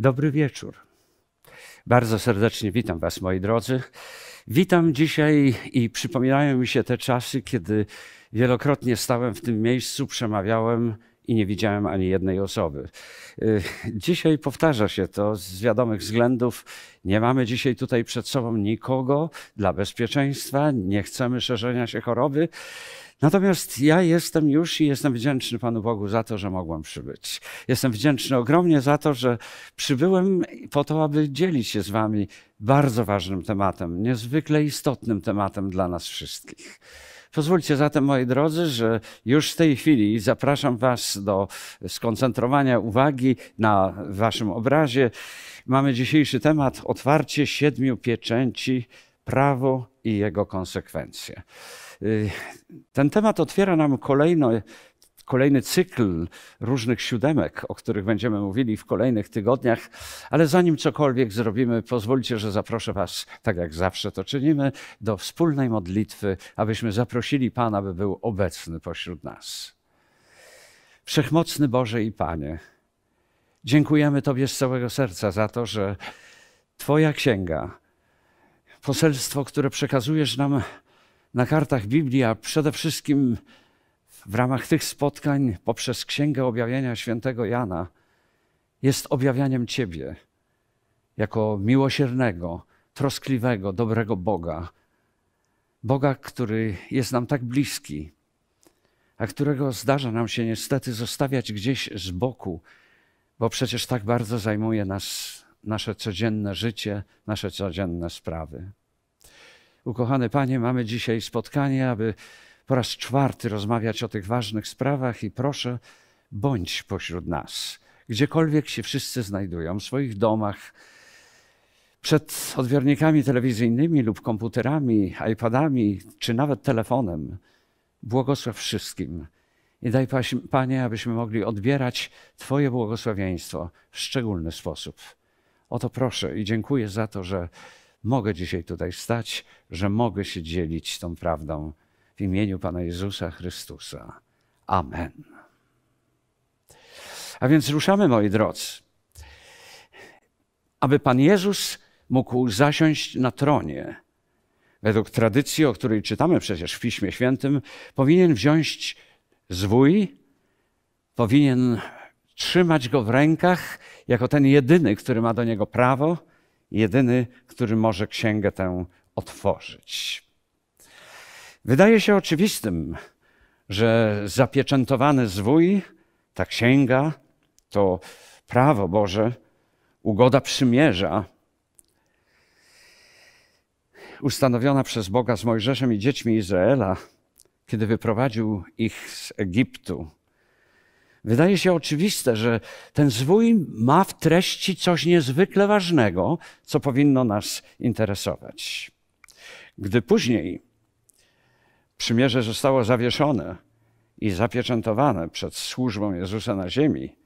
Dobry wieczór. Bardzo serdecznie witam Was, moi drodzy. Witam dzisiaj i przypominają mi się te czasy, kiedy wielokrotnie stałem w tym miejscu, przemawiałem i nie widziałem ani jednej osoby. Y, dzisiaj powtarza się to z wiadomych względów. Nie mamy dzisiaj tutaj przed sobą nikogo dla bezpieczeństwa, nie chcemy szerzenia się choroby. Natomiast ja jestem już i jestem wdzięczny Panu Bogu za to, że mogłem przybyć. Jestem wdzięczny ogromnie za to, że przybyłem po to, aby dzielić się z Wami bardzo ważnym tematem, niezwykle istotnym tematem dla nas wszystkich. Pozwólcie zatem, moi drodzy, że już w tej chwili zapraszam Was do skoncentrowania uwagi na Waszym obrazie. Mamy dzisiejszy temat otwarcie siedmiu pieczęci, prawo i jego konsekwencje. Y, ten temat otwiera nam kolejne kolejny cykl różnych siódemek, o których będziemy mówili w kolejnych tygodniach. Ale zanim cokolwiek zrobimy, pozwólcie, że zaproszę Was, tak jak zawsze to czynimy, do wspólnej modlitwy, abyśmy zaprosili Pana, by był obecny pośród nas. Wszechmocny Boże i Panie, dziękujemy Tobie z całego serca za to, że Twoja księga, poselstwo, które przekazujesz nam na kartach Biblii, a przede wszystkim w ramach tych spotkań poprzez Księgę Objawienia Świętego Jana jest objawianiem Ciebie jako miłosiernego, troskliwego, dobrego Boga. Boga, który jest nam tak bliski, a którego zdarza nam się niestety zostawiać gdzieś z boku, bo przecież tak bardzo zajmuje nas nasze codzienne życie, nasze codzienne sprawy. Ukochany Panie, mamy dzisiaj spotkanie, aby po raz czwarty rozmawiać o tych ważnych sprawach i proszę, bądź pośród nas, gdziekolwiek się wszyscy znajdują, w swoich domach, przed odbiornikami telewizyjnymi lub komputerami, iPadami, czy nawet telefonem. Błogosław wszystkim. I daj, Panie, abyśmy mogli odbierać Twoje błogosławieństwo w szczególny sposób. O to proszę i dziękuję za to, że mogę dzisiaj tutaj stać, że mogę się dzielić tą prawdą w imieniu Pana Jezusa Chrystusa. Amen. A więc ruszamy, moi drodzy, aby Pan Jezus mógł zasiąść na tronie. Według tradycji, o której czytamy przecież w Piśmie Świętym, powinien wziąć zwój, powinien trzymać go w rękach jako ten jedyny, który ma do niego prawo, jedyny, który może księgę tę otworzyć. Wydaje się oczywistym, że zapieczętowany zwój, ta księga, to prawo Boże, ugoda przymierza, ustanowiona przez Boga z Mojżeszem i dziećmi Izraela, kiedy wyprowadził ich z Egiptu. Wydaje się oczywiste, że ten zwój ma w treści coś niezwykle ważnego, co powinno nas interesować. Gdy później Przymierze zostało zawieszone i zapieczętowane przed służbą Jezusa na ziemi.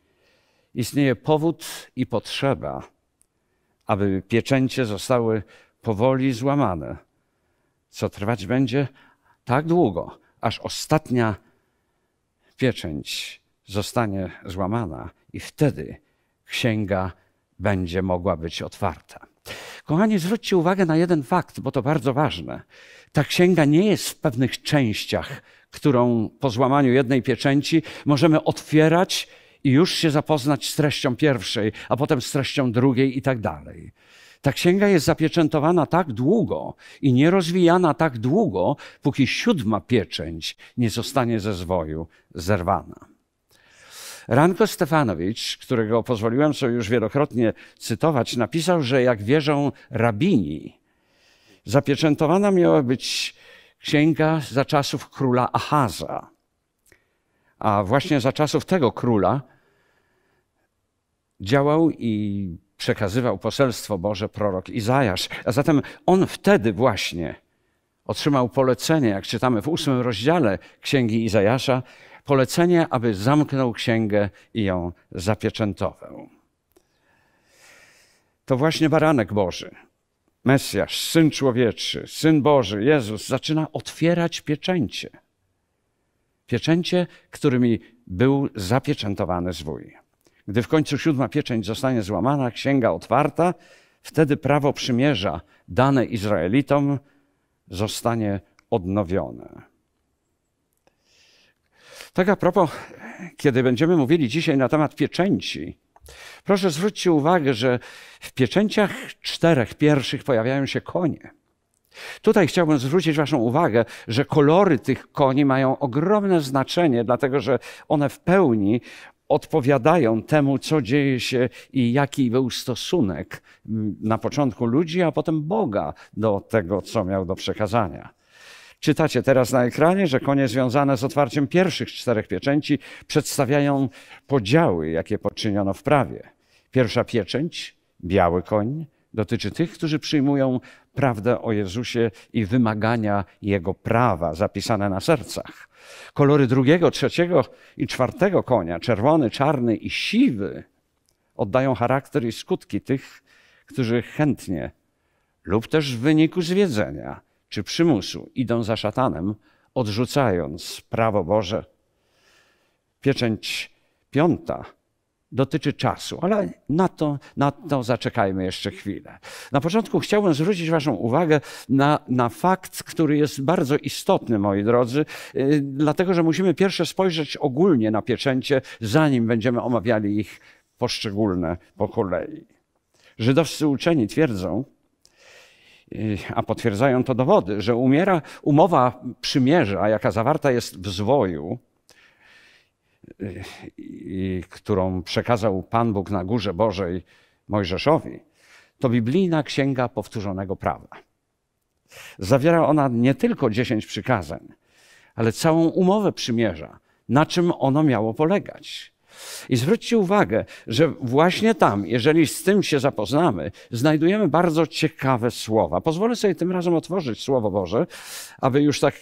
Istnieje powód i potrzeba, aby pieczęcie zostały powoli złamane, co trwać będzie tak długo, aż ostatnia pieczęć zostanie złamana i wtedy księga będzie mogła być otwarta. Kochani, zwróćcie uwagę na jeden fakt, bo to bardzo ważne. Ta księga nie jest w pewnych częściach, którą po złamaniu jednej pieczęci możemy otwierać i już się zapoznać z treścią pierwszej, a potem z treścią drugiej i tak dalej. Ta księga jest zapieczętowana tak długo i nierozwijana tak długo, póki siódma pieczęć nie zostanie ze zwoju zerwana. Ranko Stefanowicz, którego pozwoliłem sobie już wielokrotnie cytować, napisał, że jak wierzą rabini, zapieczętowana miała być księga za czasów króla Ahaza. A właśnie za czasów tego króla działał i przekazywał poselstwo Boże prorok Izajasz. A zatem on wtedy właśnie otrzymał polecenie, jak czytamy w ósmym rozdziale Księgi Izajasza, polecenie, aby zamknął księgę i ją zapieczętował. To właśnie baranek Boży, Mesjasz, syn człowieczy, syn Boży, Jezus, zaczyna otwierać pieczęcie. Pieczęcie, którymi był zapieczętowany zwój. Gdy w końcu siódma pieczęć zostanie złamana, księga otwarta, wtedy prawo przymierza dane Izraelitom zostanie odnowione. Tak a propos, kiedy będziemy mówili dzisiaj na temat pieczęci, proszę zwróćcie uwagę, że w pieczęciach czterech pierwszych pojawiają się konie. Tutaj chciałbym zwrócić Waszą uwagę, że kolory tych koni mają ogromne znaczenie, dlatego że one w pełni odpowiadają temu, co dzieje się i jaki był stosunek mm, na początku ludzi, a potem Boga do tego, co miał do przekazania. Czytacie teraz na ekranie, że konie związane z otwarciem pierwszych czterech pieczęci przedstawiają podziały, jakie poczyniono w prawie. Pierwsza pieczęć, biały koń, dotyczy tych, którzy przyjmują prawdę o Jezusie i wymagania Jego prawa zapisane na sercach. Kolory drugiego, trzeciego i czwartego konia, czerwony, czarny i siwy, oddają charakter i skutki tych, którzy chętnie lub też w wyniku zwiedzenia czy przymusu idą za szatanem, odrzucając prawo Boże. Pieczęć piąta dotyczy czasu, ale na to, na to zaczekajmy jeszcze chwilę. Na początku chciałbym zwrócić Waszą uwagę na, na fakt, który jest bardzo istotny, moi drodzy, y, dlatego że musimy pierwsze spojrzeć ogólnie na pieczęcie, zanim będziemy omawiali ich poszczególne po kolei. Żydowscy uczeni twierdzą, a potwierdzają to dowody, że umiera, umowa przymierza, jaka zawarta jest w zwoju, i, którą przekazał Pan Bóg na Górze Bożej Mojżeszowi, to biblijna księga powtórzonego prawa. Zawiera ona nie tylko dziesięć przykazań, ale całą umowę przymierza, na czym ono miało polegać. I zwróćcie uwagę, że właśnie tam, jeżeli z tym się zapoznamy, znajdujemy bardzo ciekawe słowa. Pozwolę sobie tym razem otworzyć Słowo Boże, aby już tak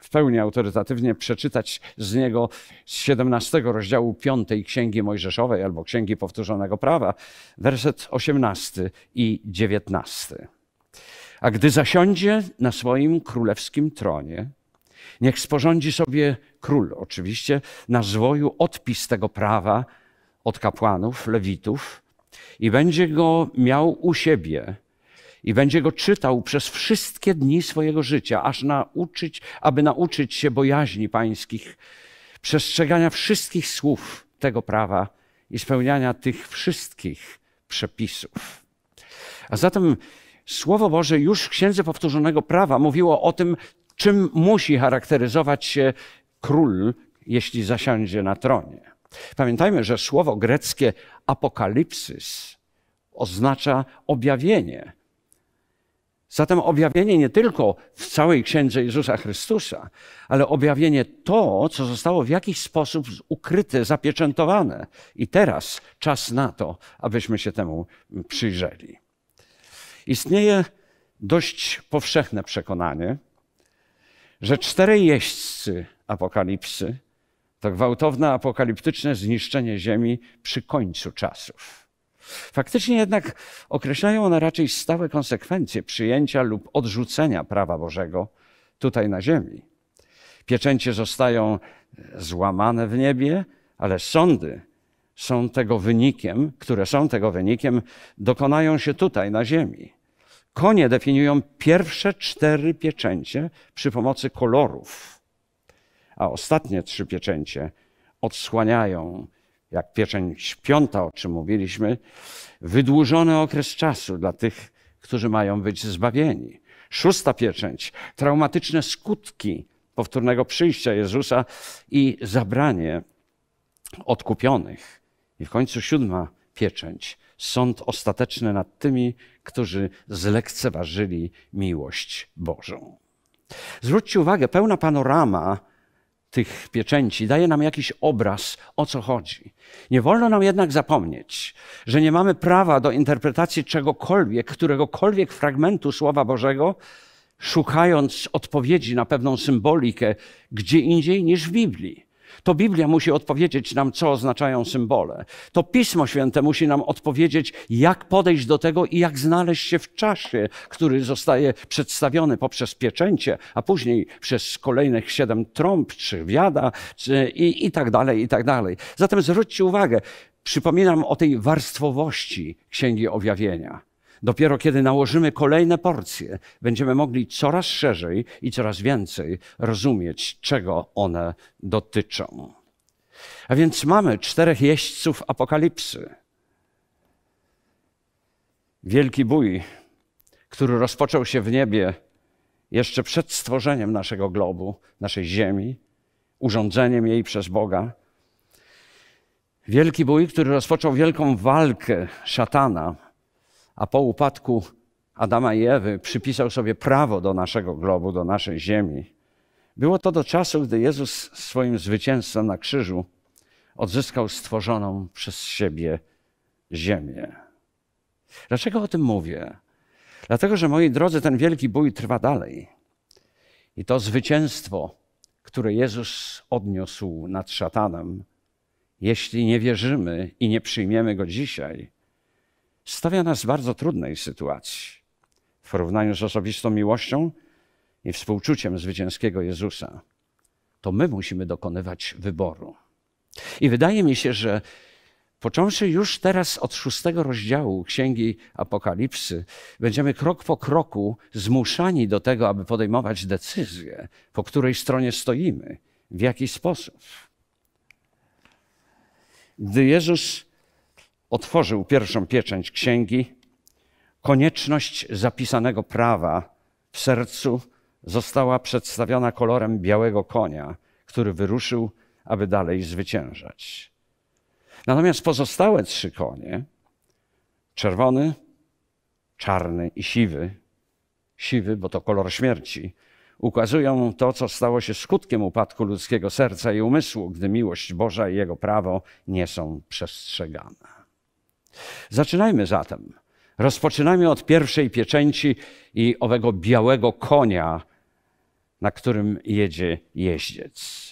w pełni autorytatywnie przeczytać z niego z 17 rozdziału 5 Księgi Mojżeszowej albo Księgi Powtórzonego Prawa, werset 18 i 19. A gdy zasiądzie na swoim królewskim tronie, Niech sporządzi sobie król, oczywiście, na zwoju odpis tego prawa od kapłanów, lewitów i będzie go miał u siebie i będzie go czytał przez wszystkie dni swojego życia, aż nauczyć, aby nauczyć się bojaźni pańskich, przestrzegania wszystkich słów tego prawa i spełniania tych wszystkich przepisów. A zatem Słowo Boże już w Księdze Powtórzonego Prawa mówiło o tym, czym musi charakteryzować się król, jeśli zasiądzie na tronie. Pamiętajmy, że słowo greckie apokalipsis oznacza objawienie. Zatem objawienie nie tylko w całej księdze Jezusa Chrystusa, ale objawienie to, co zostało w jakiś sposób ukryte, zapieczętowane. I teraz czas na to, abyśmy się temu przyjrzeli. Istnieje dość powszechne przekonanie, że cztery jeźdźcy apokalipsy to gwałtowne apokaliptyczne zniszczenie ziemi przy końcu czasów. Faktycznie jednak określają one raczej stałe konsekwencje przyjęcia lub odrzucenia prawa Bożego tutaj na ziemi. Pieczęcie zostają złamane w niebie, ale sądy są tego wynikiem, które są tego wynikiem, dokonają się tutaj na ziemi. Konie definiują pierwsze cztery pieczęcie przy pomocy kolorów, a ostatnie trzy pieczęcie odsłaniają, jak pieczęć piąta, o czym mówiliśmy, wydłużony okres czasu dla tych, którzy mają być zbawieni. Szósta pieczęć traumatyczne skutki powtórnego przyjścia Jezusa i zabranie odkupionych. I w końcu siódma pieczęć sąd ostateczny nad tymi, którzy zlekceważyli miłość Bożą. Zwróćcie uwagę, pełna panorama tych pieczęci daje nam jakiś obraz, o co chodzi. Nie wolno nam jednak zapomnieć, że nie mamy prawa do interpretacji czegokolwiek, któregokolwiek fragmentu Słowa Bożego, szukając odpowiedzi na pewną symbolikę gdzie indziej niż w Biblii. To Biblia musi odpowiedzieć nam, co oznaczają symbole. To Pismo Święte musi nam odpowiedzieć, jak podejść do tego i jak znaleźć się w czasie, który zostaje przedstawiony poprzez pieczęcie, a później przez kolejnych siedem trąb, czy wiada, czy i, i tak dalej, i tak dalej. Zatem zwróćcie uwagę, przypominam o tej warstwowości Księgi Objawienia. Dopiero kiedy nałożymy kolejne porcje, będziemy mogli coraz szerzej i coraz więcej rozumieć, czego one dotyczą. A więc mamy czterech jeźdźców apokalipsy. Wielki bój, który rozpoczął się w niebie jeszcze przed stworzeniem naszego globu, naszej ziemi, urządzeniem jej przez Boga. Wielki bój, który rozpoczął wielką walkę szatana a po upadku Adama i Ewy przypisał sobie prawo do naszego globu, do naszej ziemi. Było to do czasu, gdy Jezus swoim zwycięstwem na krzyżu odzyskał stworzoną przez siebie ziemię. Dlaczego o tym mówię? Dlatego, że moi drodzy, ten wielki bój trwa dalej. I to zwycięstwo, które Jezus odniósł nad szatanem, jeśli nie wierzymy i nie przyjmiemy go dzisiaj, stawia nas w bardzo trudnej sytuacji w porównaniu z osobistą miłością i współczuciem zwycięskiego Jezusa. To my musimy dokonywać wyboru. I wydaje mi się, że Począwszy już teraz od szóstego rozdziału Księgi Apokalipsy, będziemy krok po kroku zmuszani do tego, aby podejmować decyzję, po której stronie stoimy, w jaki sposób. Gdy Jezus otworzył pierwszą pieczęć księgi, konieczność zapisanego prawa w sercu została przedstawiona kolorem białego konia, który wyruszył, aby dalej zwyciężać. Natomiast pozostałe trzy konie czerwony, czarny i siwy siwy, bo to kolor śmierci ukazują to, co stało się skutkiem upadku ludzkiego serca i umysłu, gdy miłość Boża i Jego prawo nie są przestrzegane. Zaczynajmy zatem. Rozpoczynajmy od pierwszej pieczęci i owego białego konia, na którym jedzie jeździec.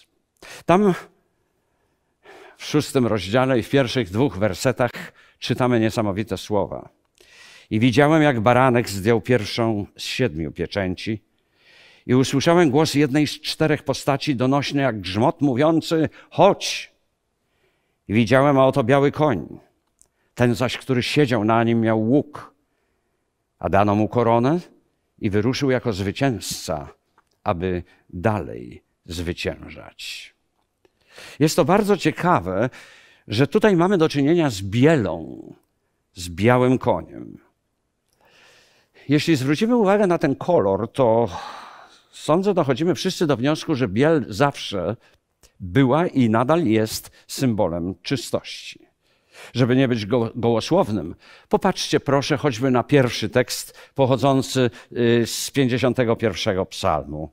Tam w szóstym rozdziale i w pierwszych dwóch wersetach czytamy niesamowite słowa. I widziałem, jak baranek zdjął pierwszą z siedmiu pieczęci, i usłyszałem głos jednej z czterech postaci, donośny jak grzmot, mówiący: Chodź! I widziałem, a oto biały koń ten zaś, który siedział na nim, miał łuk, a dano mu koronę i wyruszył jako zwycięzca, aby dalej zwyciężać. Jest to bardzo ciekawe, że tutaj mamy do czynienia z bielą, z białym koniem. Jeśli zwrócimy uwagę na ten kolor, to sądzę, dochodzimy wszyscy do wniosku, że biel zawsze była i nadal jest symbolem czystości. Żeby nie być go, gołosłownym, popatrzcie proszę choćby na pierwszy tekst pochodzący y, z 51 psalmu.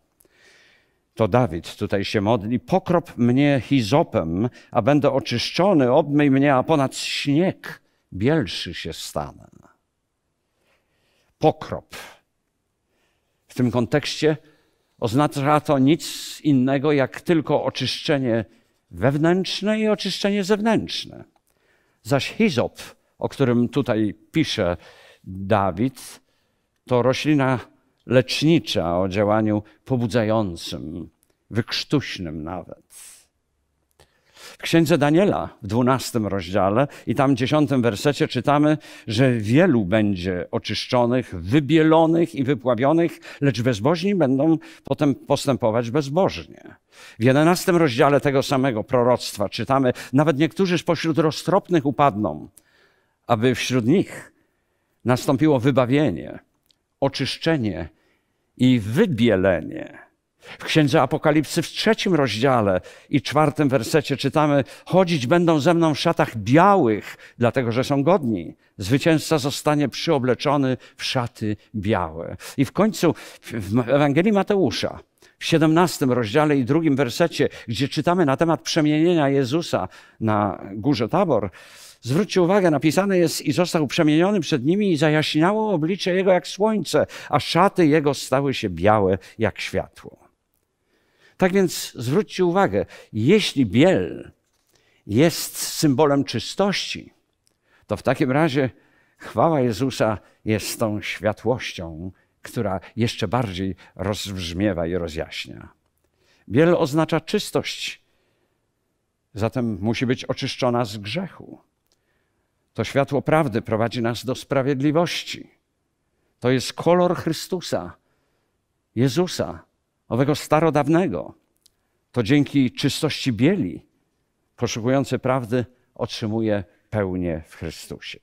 To Dawid tutaj się modli: Pokrop mnie hizopem, a będę oczyszczony, obmyj mnie, a ponad śnieg bielszy się stanę. Pokrop. W tym kontekście oznacza to nic innego jak tylko oczyszczenie wewnętrzne i oczyszczenie zewnętrzne. Zaś hizop, o którym tutaj pisze Dawid, to roślina lecznicza o działaniu pobudzającym, wykrztuśnym nawet księdze Daniela w dwunastym rozdziale i tam dziesiątym wersecie czytamy, że wielu będzie oczyszczonych, wybielonych i wypławionych, lecz bezbożni będą potem postępować bezbożnie. W jedenastym rozdziale tego samego proroctwa czytamy, nawet niektórzy spośród roztropnych upadną, aby wśród nich nastąpiło wybawienie, oczyszczenie i wybielenie. W Księdze Apokalipsy w trzecim rozdziale i czwartym wersecie czytamy: Chodzić będą ze mną w szatach białych, dlatego że są godni. Zwycięzca zostanie przyobleczony w szaty białe. I w końcu w Ewangelii Mateusza, w siedemnastym rozdziale i drugim wersecie, gdzie czytamy na temat przemienienia Jezusa na górze Tabor, Zwróćcie uwagę, napisane jest i został przemieniony przed nimi i zajaśniało oblicze jego jak słońce, a szaty jego stały się białe jak światło. Tak więc zwróćcie uwagę, jeśli biel jest symbolem czystości, to w takim razie chwała Jezusa jest tą światłością, która jeszcze bardziej rozbrzmiewa i rozjaśnia. Biel oznacza czystość, zatem musi być oczyszczona z grzechu. To światło prawdy prowadzi nas do sprawiedliwości. To jest kolor Chrystusa, Jezusa, owego starodawnego, to dzięki czystości bieli poszukujący prawdy otrzymuje pełnię w Chrystusie.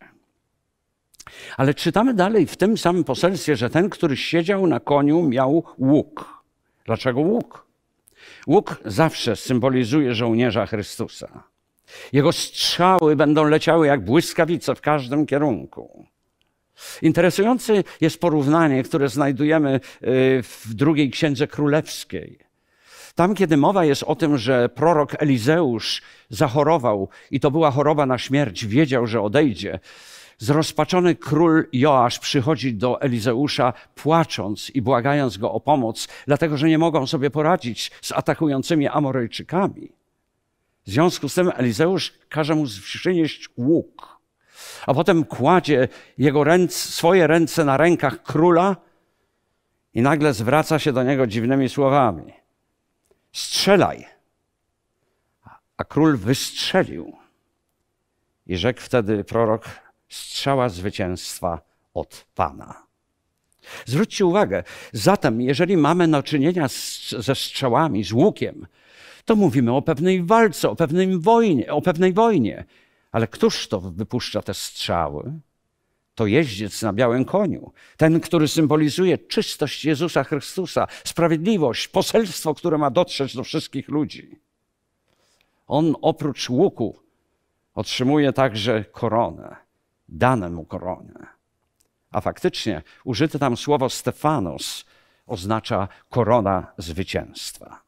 Ale czytamy dalej w tym samym poselstwie, że ten, który siedział na koniu, miał łuk. Dlaczego łuk? Łuk zawsze symbolizuje żołnierza Chrystusa. Jego strzały będą leciały jak błyskawice w każdym kierunku. Interesujące jest porównanie, które znajdujemy y, w drugiej księdze królewskiej. Tam, kiedy mowa jest o tym, że prorok Elizeusz zachorował i to była choroba na śmierć, wiedział, że odejdzie, zrozpaczony król Joasz przychodzi do Elizeusza płacząc i błagając go o pomoc, dlatego że nie mogą sobie poradzić z atakującymi Amorejczykami. W związku z tym Elizeusz każe mu przynieść łuk a potem kładzie jego ręce, swoje ręce na rękach króla i nagle zwraca się do niego dziwnymi słowami: Strzelaj! A król wystrzelił. I rzekł wtedy prorok: Strzała zwycięstwa od Pana. Zwróćcie uwagę, zatem jeżeli mamy do czynienia z, ze strzałami, z łukiem, to mówimy o pewnej walce, o pewnej wojnie, o pewnej wojnie. Ale któż to wypuszcza te strzały? To jeździec na białym koniu, ten, który symbolizuje czystość Jezusa Chrystusa, sprawiedliwość, poselstwo, które ma dotrzeć do wszystkich ludzi. On oprócz łuku otrzymuje także koronę, dane mu koronę. A faktycznie użyte tam słowo Stefanos oznacza korona zwycięstwa.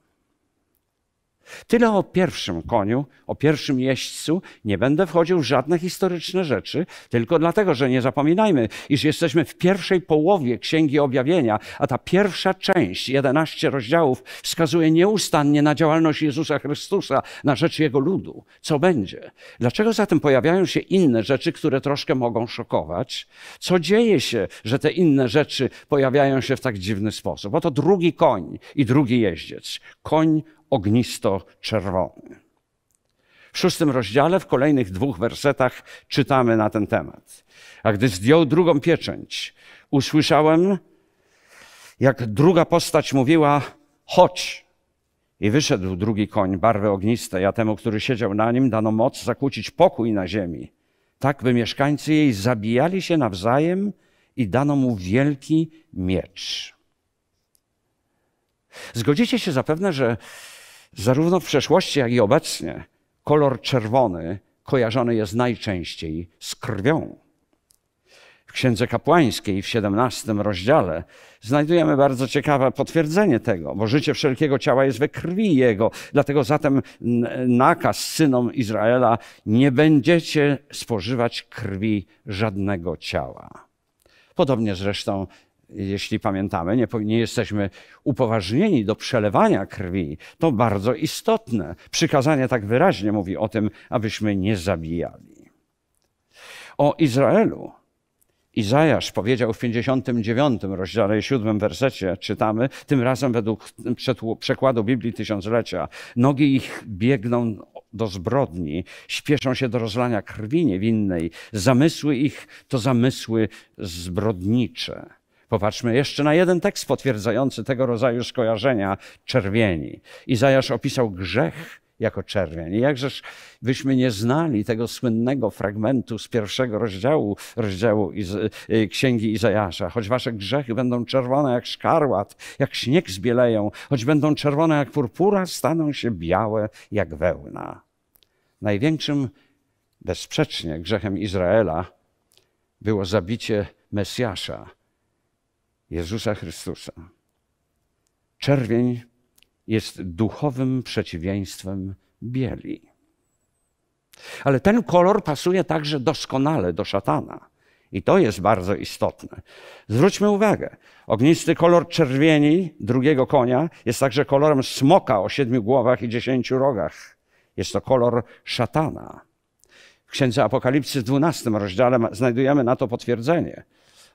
Tyle o pierwszym koniu, o pierwszym jeźdźcu. Nie będę wchodził w żadne historyczne rzeczy, tylko dlatego, że nie zapominajmy, iż jesteśmy w pierwszej połowie Księgi Objawienia, a ta pierwsza część, 11 rozdziałów, wskazuje nieustannie na działalność Jezusa Chrystusa, na rzecz Jego ludu. Co będzie? Dlaczego zatem pojawiają się inne rzeczy, które troszkę mogą szokować? Co dzieje się, że te inne rzeczy pojawiają się w tak dziwny sposób? Oto drugi koń i drugi jeździec. Koń ognisto-czerwony. W szóstym rozdziale, w kolejnych dwóch wersetach czytamy na ten temat. A gdy zdjął drugą pieczęć, usłyszałem, jak druga postać mówiła: Chodź! I wyszedł drugi koń, barwy ognistej, a temu, który siedział na nim, dano moc zakłócić pokój na ziemi, tak by mieszkańcy jej zabijali się nawzajem i dano mu wielki miecz. Zgodzicie się zapewne, że Zarówno w przeszłości, jak i obecnie kolor czerwony kojarzony jest najczęściej z krwią. W Księdze Kapłańskiej w 17 rozdziale znajdujemy bardzo ciekawe potwierdzenie tego, bo życie wszelkiego ciała jest we krwi jego. Dlatego zatem nakaz synom Izraela nie będziecie spożywać krwi żadnego ciała. Podobnie zresztą jeśli pamiętamy, nie, nie, jesteśmy upoważnieni do przelewania krwi, to bardzo istotne. Przykazanie tak wyraźnie mówi o tym, abyśmy nie zabijali. O Izraelu. Izajasz powiedział w 59 rozdziale 7 wersecie, czytamy, tym razem według przekładu Biblii Tysiąclecia, nogi ich biegną do zbrodni, śpieszą się do rozlania krwi niewinnej, zamysły ich to zamysły zbrodnicze. Popatrzmy jeszcze na jeden tekst potwierdzający tego rodzaju skojarzenia czerwieni. Izajasz opisał grzech jako czerwień. jakżeż byśmy nie znali tego słynnego fragmentu z pierwszego rozdziału, rozdziału Iz y, Księgi Izajasza. Choć wasze grzechy będą czerwone jak szkarłat, jak śnieg zbieleją, choć będą czerwone jak purpura, staną się białe jak wełna. Największym bezsprzecznie grzechem Izraela było zabicie Mesjasza, Jezusa Chrystusa. Czerwień jest duchowym przeciwieństwem bieli. Ale ten kolor pasuje także doskonale do szatana. I to jest bardzo istotne. Zwróćmy uwagę, ognisty kolor czerwieni drugiego konia jest także kolorem smoka o siedmiu głowach i dziesięciu rogach. Jest to kolor szatana. W Księdze Apokalipsy w 12 rozdziale znajdujemy na to potwierdzenie.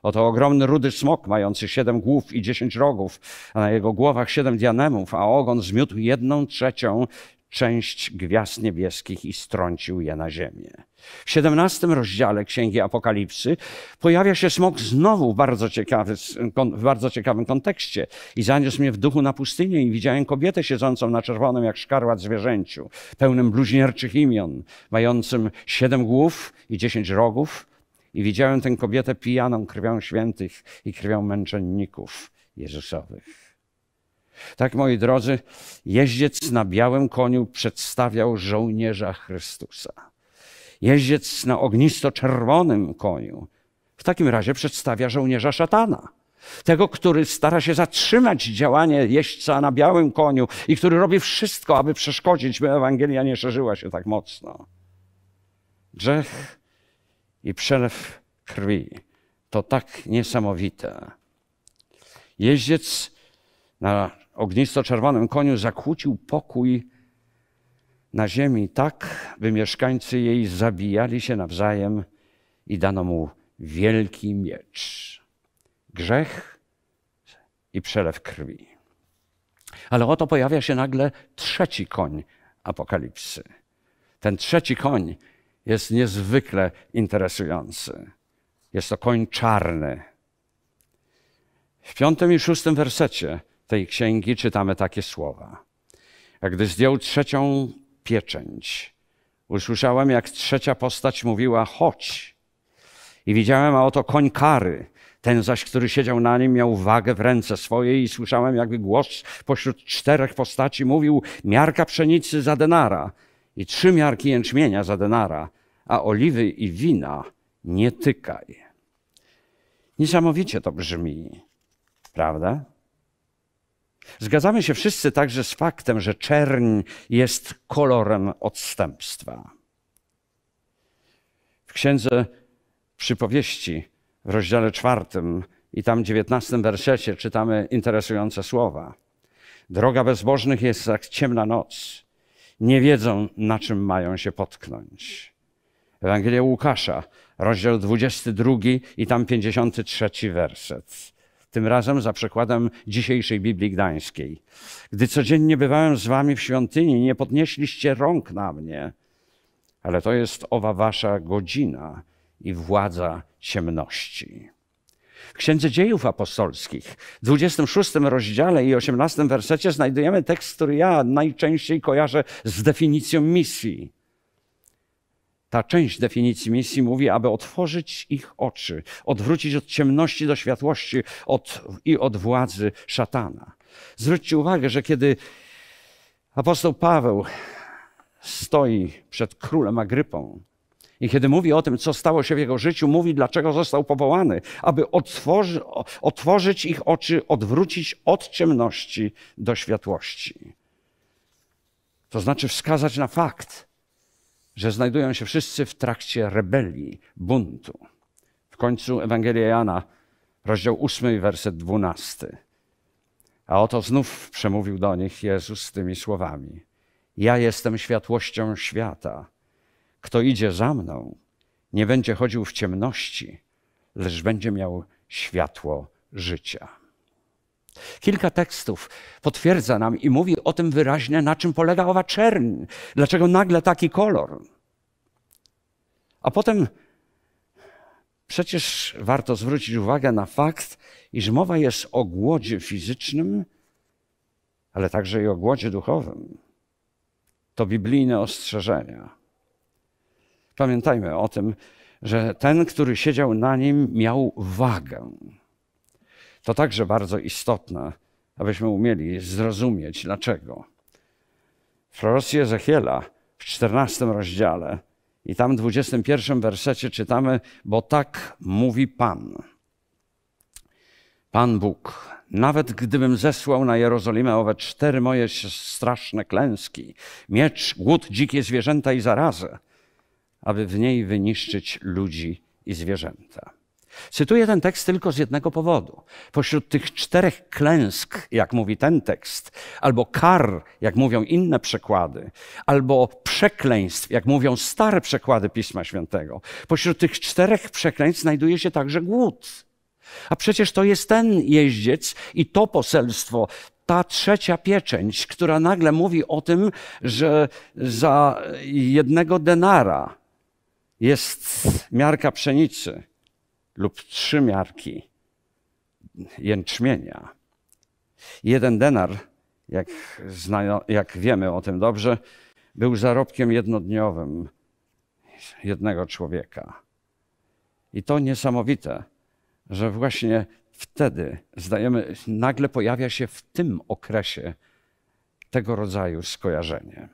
Oto ogromny rudy smok mający siedem głów i dziesięć rogów, a na jego głowach siedem dianemów, a ogon zmiótł jedną trzecią część gwiazd niebieskich i strącił je na ziemię. W siedemnastym rozdziale Księgi Apokalipsy pojawia się smok znowu w bardzo, ciekawy, w bardzo ciekawym kontekście. I zaniósł mnie w duchu na pustynię i widziałem kobietę siedzącą na czerwonym jak szkarłat zwierzęciu, pełnym bluźnierczych imion, mającym siedem głów i dziesięć rogów, i widziałem tę kobietę pijaną krwią świętych i krwią męczenników Jezusowych. Tak, moi drodzy, jeździec na białym koniu przedstawiał żołnierza Chrystusa. Jeździec na ognisto-czerwonym koniu w takim razie przedstawia żołnierza szatana. Tego, który stara się zatrzymać działanie jeźdźca na białym koniu i który robi wszystko, aby przeszkodzić, by Ewangelia nie szerzyła się tak mocno. Grzech i przelew krwi. To tak niesamowite. Jeździec na ognisto-czerwonym koniu zakłócił pokój na ziemi tak, by mieszkańcy jej zabijali się nawzajem i dano mu wielki miecz. Grzech i przelew krwi. Ale oto pojawia się nagle trzeci koń apokalipsy. Ten trzeci koń jest niezwykle interesujący. Jest to koń czarny. W piątym i szóstym wersecie tej księgi czytamy takie słowa. Jak gdy zdjął trzecią pieczęć, usłyszałem, jak trzecia postać mówiła: Chodź. I widziałem, a oto koń kary. Ten zaś, który siedział na nim, miał wagę w ręce swojej i słyszałem, jakby głos pośród czterech postaci mówił: Miarka pszenicy za denara i trzy miarki jęczmienia za denara a oliwy i wina nie tykaj. Niesamowicie to brzmi, prawda? Zgadzamy się wszyscy także z faktem, że czerń jest kolorem odstępstwa. W księdze przypowieści w rozdziale czwartym i tam dziewiętnastym wersecie czytamy interesujące słowa. Droga bezbożnych jest jak ciemna noc. Nie wiedzą, na czym mają się potknąć. Ewangelia Łukasza, rozdział 22 i tam 53 werset. Tym razem za przykładem dzisiejszej Biblii Gdańskiej. Gdy codziennie bywałem z wami w świątyni, nie podnieśliście rąk na mnie, ale to jest owa wasza godzina i władza ciemności. W Księdze Dziejów Apostolskich, w 26 rozdziale i 18 wersecie znajdujemy tekst, który ja najczęściej kojarzę z definicją misji. Ta część definicji misji mówi, aby otworzyć ich oczy, odwrócić od ciemności do światłości od, i od władzy szatana. Zwróćcie uwagę, że kiedy apostoł Paweł stoi przed królem Agrypą i kiedy mówi o tym, co stało się w jego życiu, mówi, dlaczego został powołany, aby otworzy, otworzyć ich oczy, odwrócić od ciemności do światłości. To znaczy wskazać na fakt, że znajdują się wszyscy w trakcie rebelii, buntu. W końcu Ewangelia Jana, rozdział 8, werset 12. A oto znów przemówił do nich Jezus tymi słowami: Ja jestem światłością świata. Kto idzie za mną, nie będzie chodził w ciemności, lecz będzie miał światło życia. Kilka tekstów potwierdza nam i mówi o tym wyraźnie, na czym polega owa czerń, dlaczego nagle taki kolor. A potem przecież warto zwrócić uwagę na fakt, iż mowa jest o głodzie fizycznym, ale także i o głodzie duchowym. To biblijne ostrzeżenia. Pamiętajmy o tym, że ten, który siedział na nim, miał wagę. To także bardzo istotne, abyśmy umieli zrozumieć dlaczego. W prorocie Ezechiela w 14 rozdziale i tam w 21 wersecie czytamy, bo tak mówi Pan. Pan Bóg, nawet gdybym zesłał na Jerozolimę owe cztery moje straszne klęski, miecz, głód, dzikie zwierzęta i zarazę, aby w niej wyniszczyć ludzi i zwierzęta. Cytuję ten tekst tylko z jednego powodu. Pośród tych czterech klęsk, jak mówi ten tekst, albo kar, jak mówią inne przekłady, albo przekleństw, jak mówią stare przekłady Pisma Świętego, pośród tych czterech przekleństw znajduje się także głód. A przecież to jest ten jeździec i to poselstwo, ta trzecia pieczęć, która nagle mówi o tym, że za jednego denara jest miarka pszenicy, lub trzy miarki jęczmienia. Jeden denar, jak, jak wiemy o tym dobrze, był zarobkiem jednodniowym jednego człowieka. I to niesamowite, że właśnie wtedy zdajemy, nagle pojawia się w tym okresie tego rodzaju skojarzenie.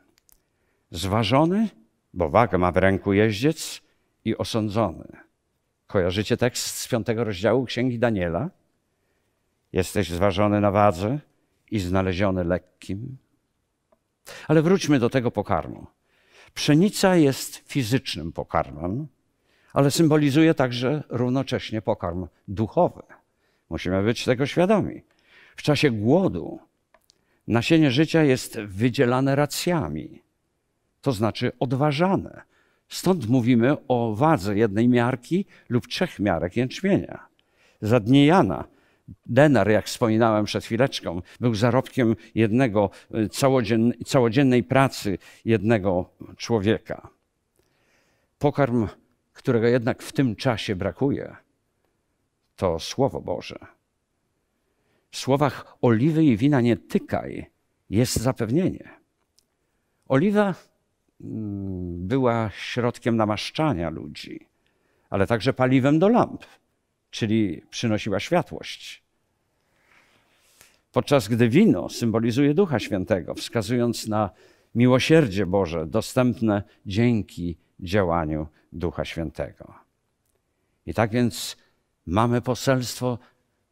Zważony, bo wagę ma w ręku jeździec, i osądzony. Kojarzycie tekst z piątego rozdziału Księgi Daniela? Jesteś zważony na wadze i znaleziony lekkim. Ale wróćmy do tego pokarmu. Pszenica jest fizycznym pokarmem, ale symbolizuje także równocześnie pokarm duchowy. Musimy być tego świadomi. W czasie głodu nasienie życia jest wydzielane racjami, to znaczy odważane. Stąd mówimy o wadze jednej miarki lub trzech miarek jęczmienia. Za dni Jana denar, jak wspominałem przed chwileczką, był zarobkiem jednego y, całodzien, całodziennej pracy jednego człowieka. Pokarm, którego jednak w tym czasie brakuje, to Słowo Boże. W słowach oliwy i wina nie tykaj jest zapewnienie. Oliwa była środkiem namaszczania ludzi, ale także paliwem do lamp, czyli przynosiła światłość. Podczas gdy wino symbolizuje Ducha Świętego, wskazując na miłosierdzie Boże dostępne dzięki działaniu Ducha Świętego. I tak więc mamy poselstwo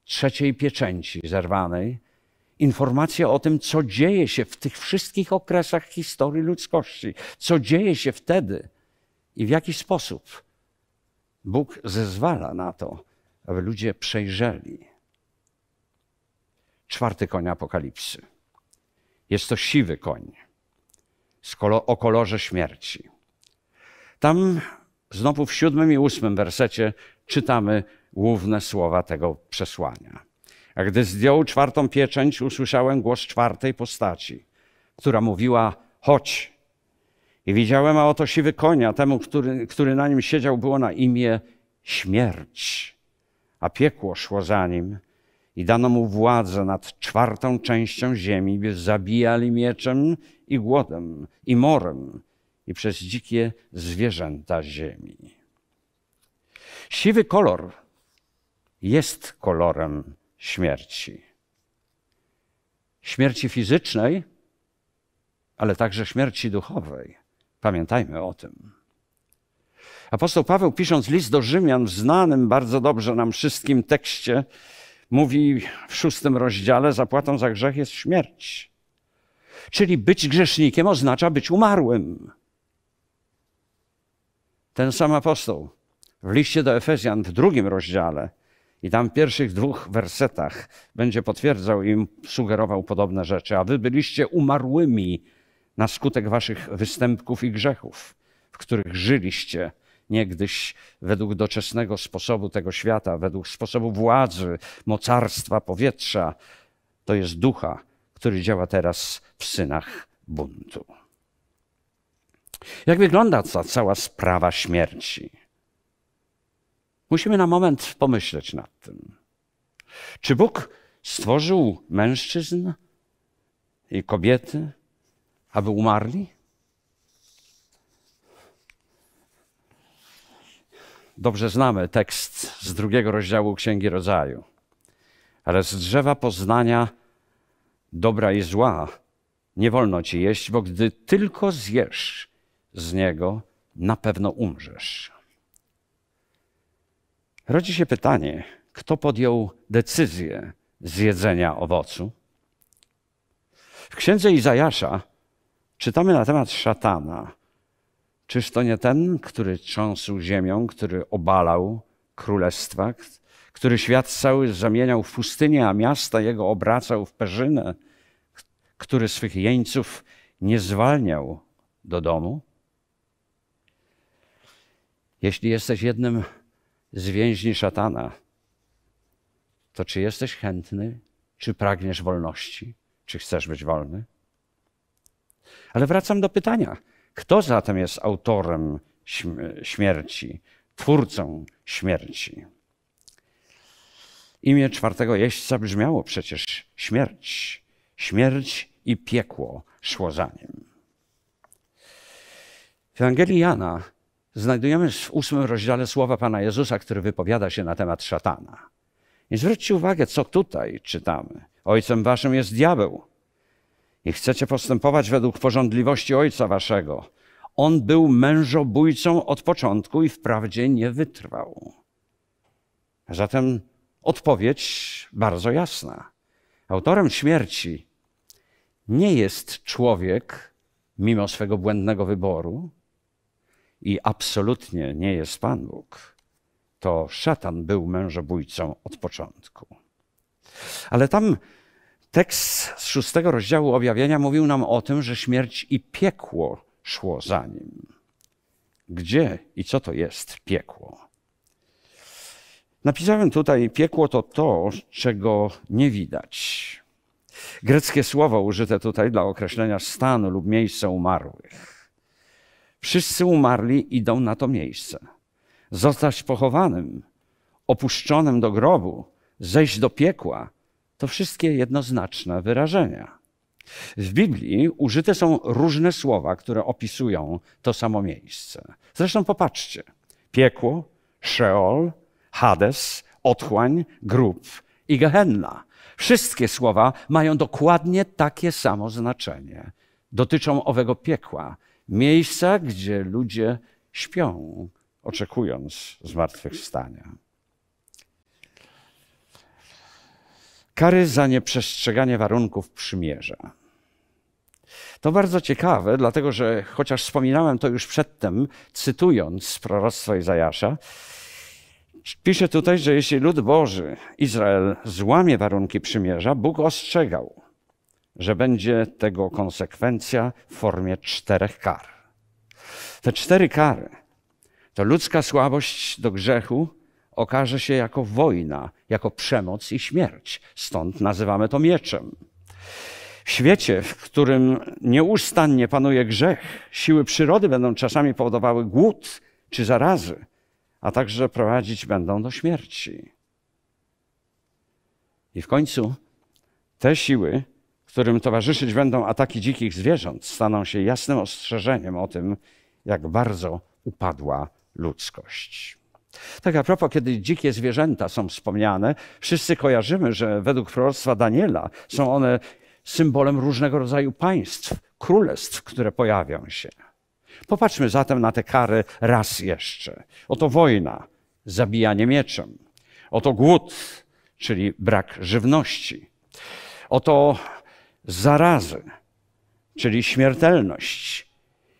trzeciej pieczęci zerwanej, informacja o tym, co dzieje się w tych wszystkich okresach historii ludzkości, co dzieje się wtedy i w jaki sposób Bóg zezwala na to, aby ludzie przejrzeli. Czwarty koń Apokalipsy. Jest to siwy koń o kolorze śmierci. Tam znowu w siódmym i ósmym wersecie czytamy główne słowa tego przesłania. A gdy zdjął czwartą pieczęć, usłyszałem głos czwartej postaci, która mówiła: Chodź. I widziałem, a oto siwy konia, temu, który, który na nim siedział, było na imię śmierć. A piekło szło za nim i dano mu władzę nad czwartą częścią ziemi, by zabijali mieczem i głodem, i morem, i przez dzikie zwierzęta ziemi. Siwy kolor jest kolorem śmierci. Śmierci fizycznej, ale także śmierci duchowej. Pamiętajmy o tym. Apostoł Paweł, pisząc list do Rzymian, w znanym bardzo dobrze nam wszystkim tekście, mówi w szóstym rozdziale: Zapłatą za grzech jest śmierć. Czyli być grzesznikiem oznacza być umarłym. Ten sam apostoł w liście do Efezjan w drugim rozdziale i tam w pierwszych dwóch wersetach będzie potwierdzał im, sugerował podobne rzeczy. A wy byliście umarłymi na skutek waszych występków i grzechów, w których żyliście niegdyś według doczesnego sposobu tego świata, według sposobu władzy, mocarstwa, powietrza. To jest ducha, który działa teraz w synach buntu. Jak wygląda ta cała sprawa śmierci? Musimy na moment pomyśleć nad tym. Czy Bóg stworzył mężczyzn i kobiety, aby umarli? Dobrze znamy tekst z drugiego rozdziału Księgi Rodzaju. Ale z drzewa poznania dobra i zła nie wolno ci jeść, bo gdy tylko zjesz z niego, na pewno umrzesz rodzi się pytanie, kto podjął decyzję zjedzenia owocu? W księdze Izajasza czytamy na temat szatana. Czyż to nie ten, który trząsł ziemią, który obalał królestwa, który świat cały zamieniał w pustynię, a miasta jego obracał w perzynę, który swych jeńców nie zwalniał do domu? Jeśli jesteś jednym z więźni szatana, to czy jesteś chętny, czy pragniesz wolności, czy chcesz być wolny? Ale wracam do pytania: kto zatem jest autorem śmierci, twórcą śmierci? Imię czwartego jeźdźca brzmiało przecież śmierć. Śmierć i piekło szło za nim. W Ewangelii Jana znajdujemy w ósmym rozdziale słowa Pana Jezusa, który wypowiada się na temat szatana. I zwróćcie uwagę, co tutaj czytamy. Ojcem waszym jest diabeł. I chcecie postępować według porządliwości ojca waszego. On był mężobójcą od początku i wprawdzie nie wytrwał. Zatem odpowiedź bardzo jasna. Autorem śmierci nie jest człowiek, mimo swego błędnego wyboru, i absolutnie nie jest Pan Bóg, to szatan był mężobójcą od początku. Ale tam tekst z szóstego rozdziału objawienia mówił nam o tym, że śmierć i piekło szło za nim. Gdzie i co to jest piekło? Napisałem tutaj, piekło to to, czego nie widać. Greckie słowo użyte tutaj dla określenia stanu lub miejsca umarłych. Wszyscy umarli idą na to miejsce. Zostać pochowanym, opuszczonym do grobu, zejść do piekła to wszystkie jednoznaczne wyrażenia. W Biblii użyte są różne słowa, które opisują to samo miejsce. Zresztą popatrzcie: piekło, Sheol, Hades, otchłań, grób i Gehenna. Wszystkie słowa mają dokładnie takie samo znaczenie. Dotyczą owego piekła, miejsca, gdzie ludzie śpią, oczekując zmartwychwstania. Kary za nieprzestrzeganie warunków przymierza. To bardzo ciekawe, dlatego że chociaż wspominałem to już przedtem, cytując z proroctwa Izajasza, pisze tutaj, że jeśli lud Boży, Izrael, złamie warunki przymierza, Bóg ostrzegał że będzie tego konsekwencja w formie czterech kar. Te cztery kary to ludzka słabość do grzechu okaże się jako wojna, jako przemoc i śmierć. Stąd nazywamy to mieczem. W świecie, w którym nieustannie panuje grzech, siły przyrody będą czasami powodowały głód czy zarazy, a także prowadzić będą do śmierci. I w końcu te siły którym towarzyszyć będą ataki dzikich zwierząt, staną się jasnym ostrzeżeniem o tym, jak bardzo upadła ludzkość. Tak a propos, kiedy dzikie zwierzęta są wspomniane, wszyscy kojarzymy, że według proroctwa Daniela są one symbolem różnego rodzaju państw, królestw, które pojawią się. Popatrzmy zatem na te kary raz jeszcze. Oto wojna, zabijanie mieczem. Oto głód, czyli brak żywności. Oto zarazy, czyli śmiertelność,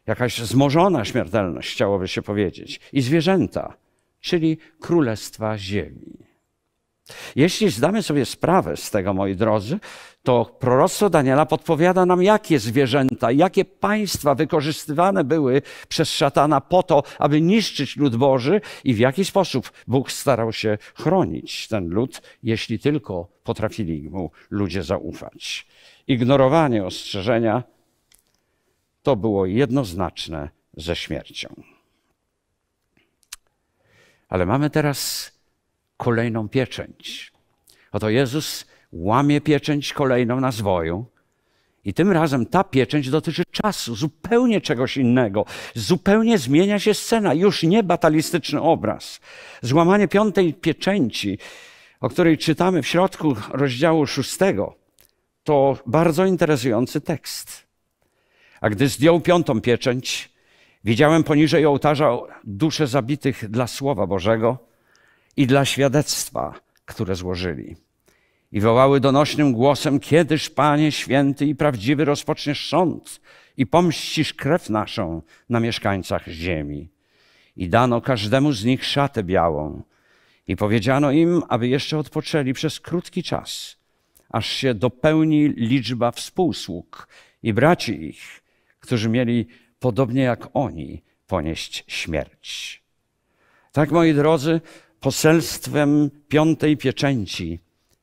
jakaś zmożona śmiertelność, chciałoby się powiedzieć, i zwierzęta, czyli królestwa ziemi. Jeśli zdamy sobie sprawę z tego, moi drodzy, to proroctwo Daniela podpowiada nam, jakie zwierzęta, jakie państwa wykorzystywane były przez szatana po to, aby niszczyć lud Boży i w jaki sposób Bóg starał się chronić ten lud, jeśli tylko potrafili mu ludzie zaufać ignorowanie ostrzeżenia, to było jednoznaczne ze śmiercią. Ale mamy teraz kolejną pieczęć. Oto Jezus łamie pieczęć kolejną na zwoju. I tym razem ta pieczęć dotyczy czasu, zupełnie czegoś innego. Zupełnie zmienia się scena, już nie batalistyczny obraz. Złamanie piątej pieczęci, o której czytamy w środku rozdziału szóstego, to bardzo interesujący tekst. A gdy zdjął piątą pieczęć, widziałem poniżej ołtarza dusze zabitych dla Słowa Bożego i dla świadectwa, które złożyli. I wołały donośnym głosem, kiedyż, Panie święty i prawdziwy, rozpoczniesz sąd i pomścisz krew naszą na mieszkańcach ziemi. I dano każdemu z nich szatę białą. I powiedziano im, aby jeszcze odpoczęli przez krótki czas – aż się dopełni liczba współsług i braci ich, którzy mieli podobnie jak oni ponieść śmierć. Tak, moi drodzy, poselstwem piątej pieczęci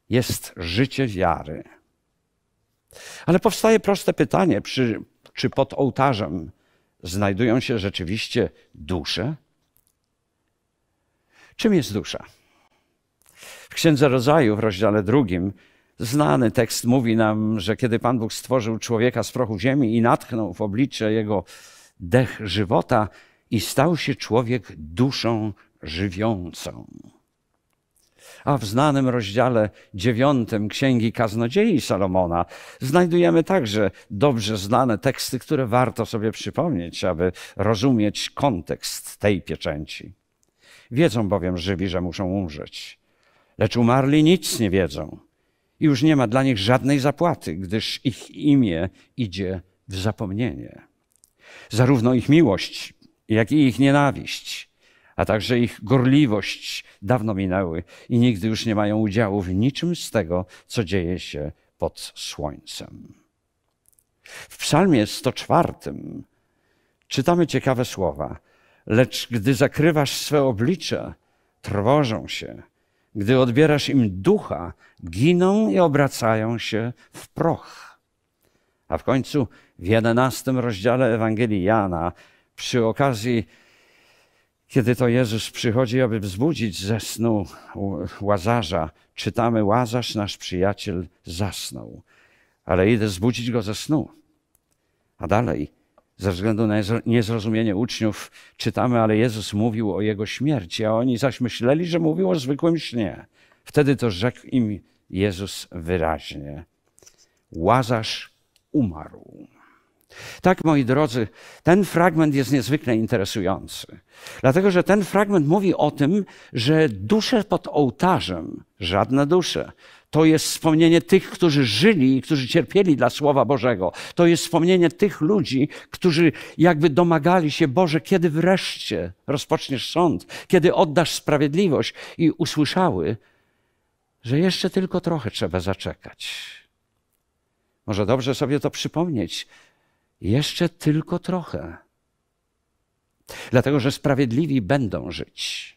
jest życie wiary. Ale powstaje proste pytanie, czy, czy pod ołtarzem znajdują się rzeczywiście dusze? Czym jest dusza? W Księdze Rodzaju w rozdziale drugim Znany tekst mówi nam, że kiedy Pan Bóg stworzył człowieka z prochu ziemi i natchnął w oblicze jego dech żywota, i stał się człowiek duszą żywiącą. A w znanym rozdziale dziewiątym Księgi Kaznodziei Salomona znajdujemy także dobrze znane teksty, które warto sobie przypomnieć, aby rozumieć kontekst tej pieczęci. Wiedzą bowiem żywi, że muszą umrzeć, lecz umarli nic nie wiedzą i już nie ma dla nich żadnej zapłaty, gdyż ich imię idzie w zapomnienie. Zarówno ich miłość, jak i ich nienawiść, a także ich gorliwość dawno minęły i nigdy już nie mają udziału w niczym z tego, co dzieje się pod słońcem. W Psalmie 104 czytamy ciekawe słowa: Lecz gdy zakrywasz swe oblicze, trwożą się gdy odbierasz im ducha, giną i obracają się w proch. A w końcu w jedenastym rozdziale Ewangelii Jana, przy okazji, kiedy to Jezus przychodzi, aby wzbudzić ze snu Łazarza, czytamy: Łazarz, nasz przyjaciel, zasnął, ale idę zbudzić go ze snu. A dalej, ze względu na niezrozumienie uczniów czytamy, ale Jezus mówił o jego śmierci, a oni zaś myśleli, że mówił o zwykłym śnie. Wtedy to rzekł im Jezus wyraźnie: Łazarz umarł. Tak, moi drodzy, ten fragment jest niezwykle interesujący, dlatego że ten fragment mówi o tym, że dusze pod ołtarzem, żadne dusze, to jest wspomnienie tych, którzy żyli i którzy cierpieli dla Słowa Bożego. To jest wspomnienie tych ludzi, którzy jakby domagali się, Boże, kiedy wreszcie rozpoczniesz sąd, kiedy oddasz sprawiedliwość i usłyszały, że jeszcze tylko trochę trzeba zaczekać. Może dobrze sobie to przypomnieć. Jeszcze tylko trochę. Dlatego, że sprawiedliwi będą żyć.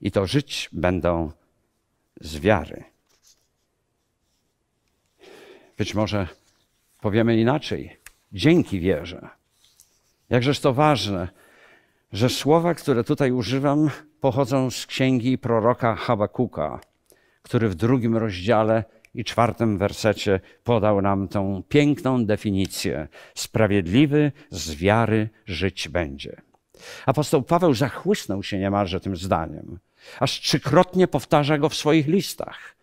I to żyć będą z wiary. Być może powiemy inaczej. Dzięki wierze. Jakżeż to ważne, że słowa, które tutaj używam, pochodzą z księgi proroka Habakuka, który w drugim rozdziale i czwartym wersecie podał nam tą piękną definicję: Sprawiedliwy z wiary żyć będzie. Apostoł Paweł zachłysnął się niemalże tym zdaniem, aż trzykrotnie powtarza go w swoich listach.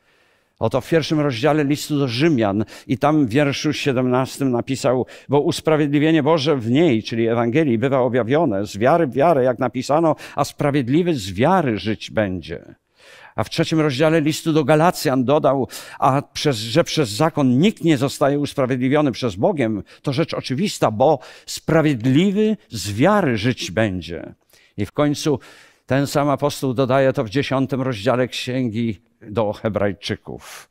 Oto w pierwszym rozdziale listu do Rzymian i tam w wierszu 17 napisał, bo usprawiedliwienie Boże w niej, czyli Ewangelii, bywa objawione z wiary w wiarę, jak napisano, a sprawiedliwy z wiary żyć będzie. A w trzecim rozdziale listu do Galacjan dodał, a przez, że przez zakon nikt nie zostaje usprawiedliwiony przez Bogiem, to rzecz oczywista, bo sprawiedliwy z wiary żyć będzie. I w końcu ten sam apostoł dodaje to w dziesiątym rozdziale księgi do Hebrajczyków.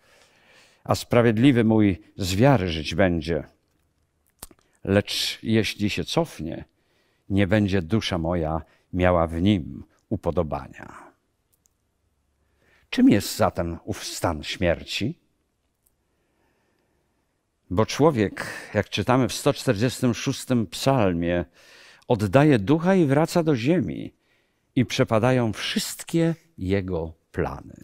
A sprawiedliwy mój z wiary żyć będzie. Lecz jeśli się cofnie, nie będzie dusza moja miała w nim upodobania. Czym jest zatem ów stan śmierci? Bo człowiek, jak czytamy w 146 psalmie, oddaje ducha i wraca do ziemi, i przepadają wszystkie jego plany.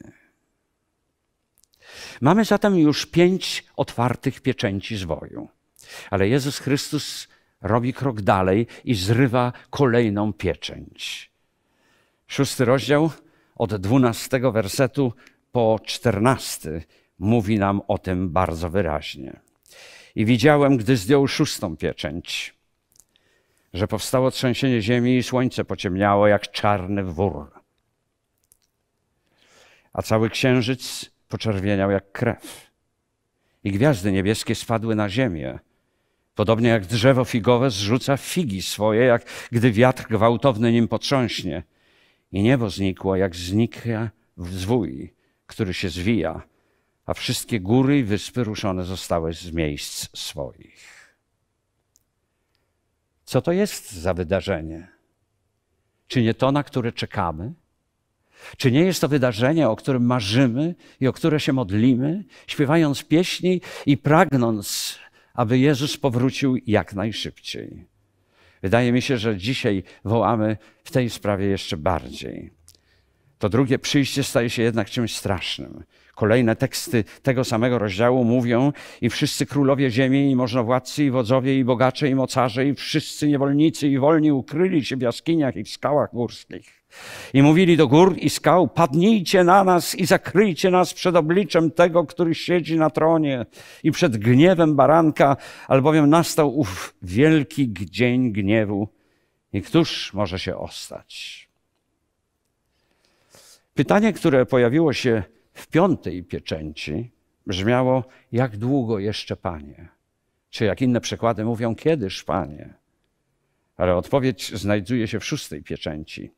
Mamy zatem już pięć otwartych pieczęci zwoju. Ale Jezus Chrystus robi krok dalej i zrywa kolejną pieczęć. Szósty rozdział od dwunastego wersetu po czternasty mówi nam o tym bardzo wyraźnie. I widziałem, gdy zdjął szóstą pieczęć, że powstało trzęsienie ziemi i słońce pociemniało jak czarny wór. A cały księżyc poczerwieniał jak krew. I gwiazdy niebieskie spadły na ziemię. Podobnie jak drzewo figowe zrzuca figi swoje, jak gdy wiatr gwałtowny nim potrząśnie. I niebo znikło, jak zniknie zwój, który się zwija, a wszystkie góry i wyspy ruszone zostały z miejsc swoich. Co to jest za wydarzenie? Czy nie to, na które czekamy? Czy nie jest to wydarzenie, o którym marzymy i o które się modlimy, śpiewając pieśni i pragnąc, aby Jezus powrócił jak najszybciej? Wydaje mi się, że dzisiaj wołamy w tej sprawie jeszcze bardziej. To drugie przyjście staje się jednak czymś strasznym. Kolejne teksty tego samego rozdziału mówią i wszyscy królowie ziemi, i możnowładcy, i wodzowie, i bogacze, i mocarze, i wszyscy niewolnicy, i wolni ukryli się w jaskiniach i w skałach górskich. I mówili do gór i skał: Padnijcie na nas i zakryjcie nas przed obliczem tego, który siedzi na tronie i przed gniewem baranka, albowiem nastał ów wielki dzień gniewu. I któż może się ostać? Pytanie, które pojawiło się w piątej pieczęci, brzmiało: Jak długo jeszcze, panie? Czy jak inne przekłady mówią, kiedyż, panie? Ale odpowiedź znajduje się w szóstej pieczęci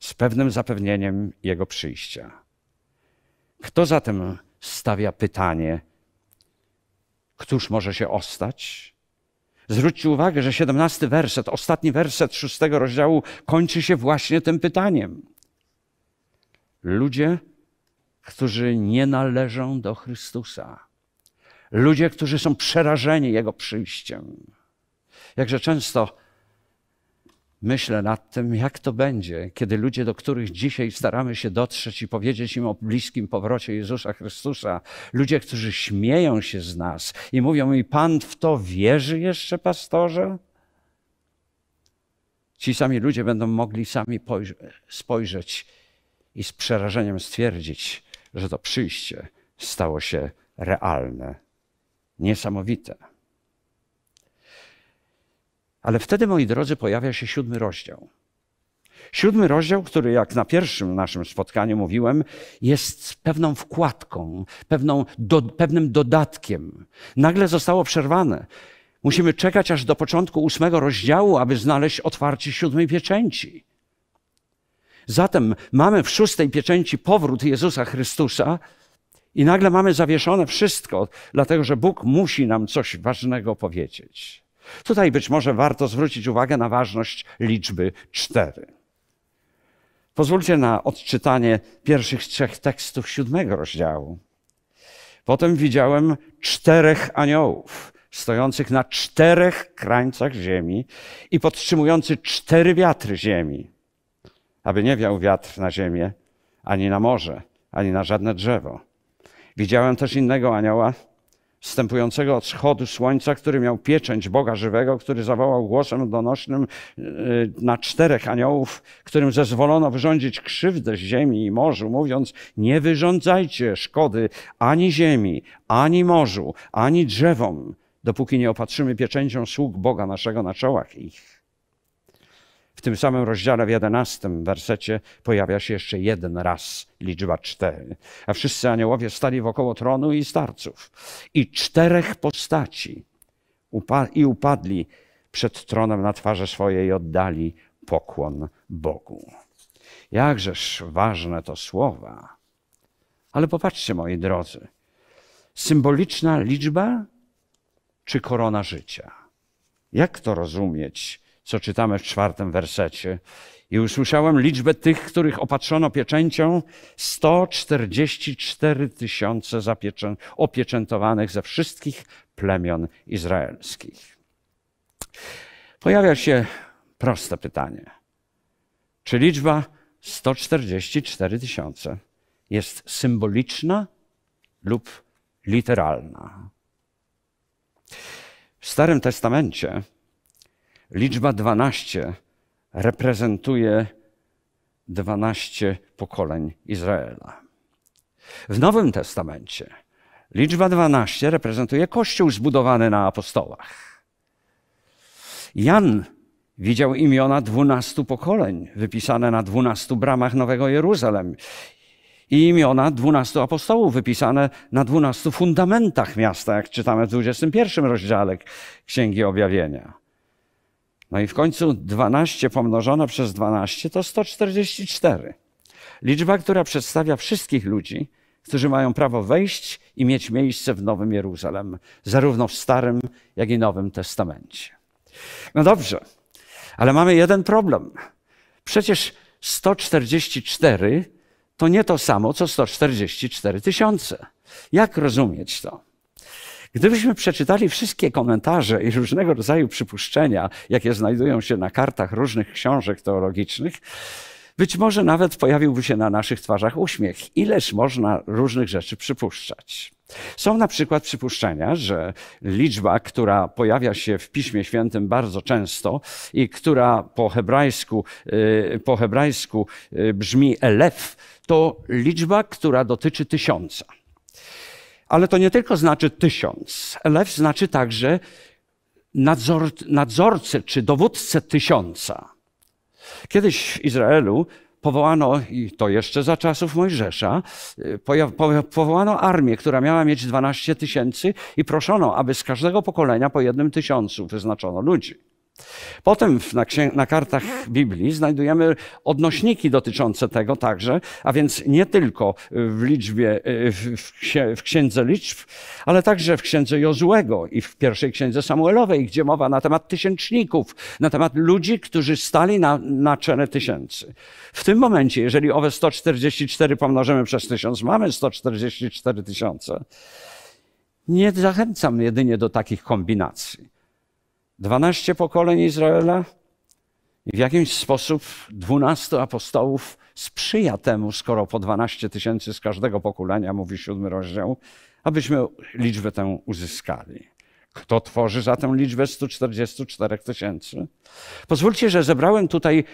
z pewnym zapewnieniem jego przyjścia. Kto zatem stawia pytanie, któż może się ostać? Zwróćcie uwagę, że 17 werset, ostatni werset szóstego rozdziału kończy się właśnie tym pytaniem. Ludzie, którzy nie należą do Chrystusa. Ludzie, którzy są przerażeni Jego przyjściem. Jakże często myślę nad tym, jak to będzie, kiedy ludzie, do których dzisiaj staramy się dotrzeć i powiedzieć im o bliskim powrocie Jezusa Chrystusa, ludzie, którzy śmieją się z nas i mówią mi, Pan w to wierzy jeszcze, pastorze? Ci sami ludzie będą mogli sami spojrzeć i z przerażeniem stwierdzić, że to przyjście stało się realne, niesamowite. Ale wtedy, moi drodzy, pojawia się siódmy rozdział. Siódmy rozdział, który, jak na pierwszym naszym spotkaniu mówiłem, jest pewną wkładką, pewną do, pewnym dodatkiem. Nagle zostało przerwane. Musimy czekać aż do początku ósmego rozdziału, aby znaleźć otwarcie siódmej pieczęci. Zatem mamy w szóstej pieczęci powrót Jezusa Chrystusa i nagle mamy zawieszone wszystko, dlatego że Bóg musi nam coś ważnego powiedzieć. Tutaj być może warto zwrócić uwagę na ważność liczby cztery. Pozwólcie na odczytanie pierwszych trzech tekstów siódmego rozdziału. Potem widziałem czterech aniołów stojących na czterech krańcach ziemi i podtrzymujący cztery wiatry ziemi, aby nie wiał wiatr na ziemię, ani na morze, ani na żadne drzewo. Widziałem też innego anioła wstępującego od schodu słońca, który miał pieczęć Boga żywego, który zawołał głosem donośnym y, na czterech aniołów, którym zezwolono wyrządzić krzywdę ziemi i morzu, mówiąc: Nie wyrządzajcie szkody ani ziemi, ani morzu, ani drzewom, dopóki nie opatrzymy pieczęcią sług Boga naszego na czołach ich. W tym samym rozdziale w 11 wersecie pojawia się jeszcze jeden raz liczba cztery. A wszyscy aniołowie stali wokoło tronu i starców. I czterech postaci i upadli przed tronem na twarze swoje i oddali pokłon Bogu. Jakżeż ważne to słowa. Ale popatrzcie, moi drodzy, symboliczna liczba czy korona życia? Jak to rozumieć co czytamy w czwartym wersecie. I usłyszałem liczbę tych, których opatrzono pieczęcią 144 tysiące opieczętowanych ze wszystkich plemion izraelskich. Pojawia się proste pytanie. Czy liczba 144 tysiące jest symboliczna lub literalna? W Starym Testamencie Liczba 12 reprezentuje 12 pokoleń Izraela. W Nowym Testamencie liczba 12 reprezentuje Kościół zbudowany na apostołach. Jan widział imiona dwunastu pokoleń wypisane na dwunastu bramach Nowego Jeruzalem i imiona dwunastu apostołów wypisane na dwunastu fundamentach miasta, jak czytamy w 21 rozdziale Księgi Objawienia. No i w końcu 12 pomnożone przez 12 to 144. Liczba, która przedstawia wszystkich ludzi, którzy mają prawo wejść i mieć miejsce w Nowym Jeruzalem, zarówno w Starym, jak i Nowym Testamencie. No dobrze, ale mamy jeden problem. Przecież 144 to nie to samo, co 144 tysiące. Jak rozumieć to? Gdybyśmy przeczytali wszystkie komentarze i różnego rodzaju przypuszczenia, jakie znajdują się na kartach różnych książek teologicznych, być może nawet pojawiłby się na naszych twarzach uśmiech. Ileż można różnych rzeczy przypuszczać? Są na przykład przypuszczenia, że liczba, która pojawia się w Piśmie Świętym bardzo często i która po hebrajsku, y, po hebrajsku y, brzmi elef, to liczba, która dotyczy tysiąca. Ale to nie tylko znaczy tysiąc. Lew znaczy także nadzor, nadzorcę czy dowódcę tysiąca. Kiedyś w Izraelu powołano, i to jeszcze za czasów Mojżesza, powołano armię, która miała mieć 12 tysięcy i proszono, aby z każdego pokolenia po jednym tysiącu wyznaczono ludzi. Potem na, na, kartach Biblii znajdujemy odnośniki dotyczące tego także, a więc nie tylko w liczbie, e, w, księ w księdze liczb, ale także w księdze Jozułego i w pierwszej księdze Samuelowej, gdzie mowa na temat tysięczników, na temat ludzi, którzy stali na, na czele tysięcy. W tym momencie, jeżeli owe 144 pomnożymy przez tysiąc, mamy 144 tysiące. Nie zachęcam jedynie do takich kombinacji 12 pokoleń Izraela i w jakiś sposób 12 apostołów sprzyja temu, skoro po 12 tysięcy z każdego pokolenia, mówi siódmy rozdział, abyśmy liczbę tę uzyskali. Kto tworzy zatem liczbę 144 tysięcy? Pozwólcie, że zebrałem tutaj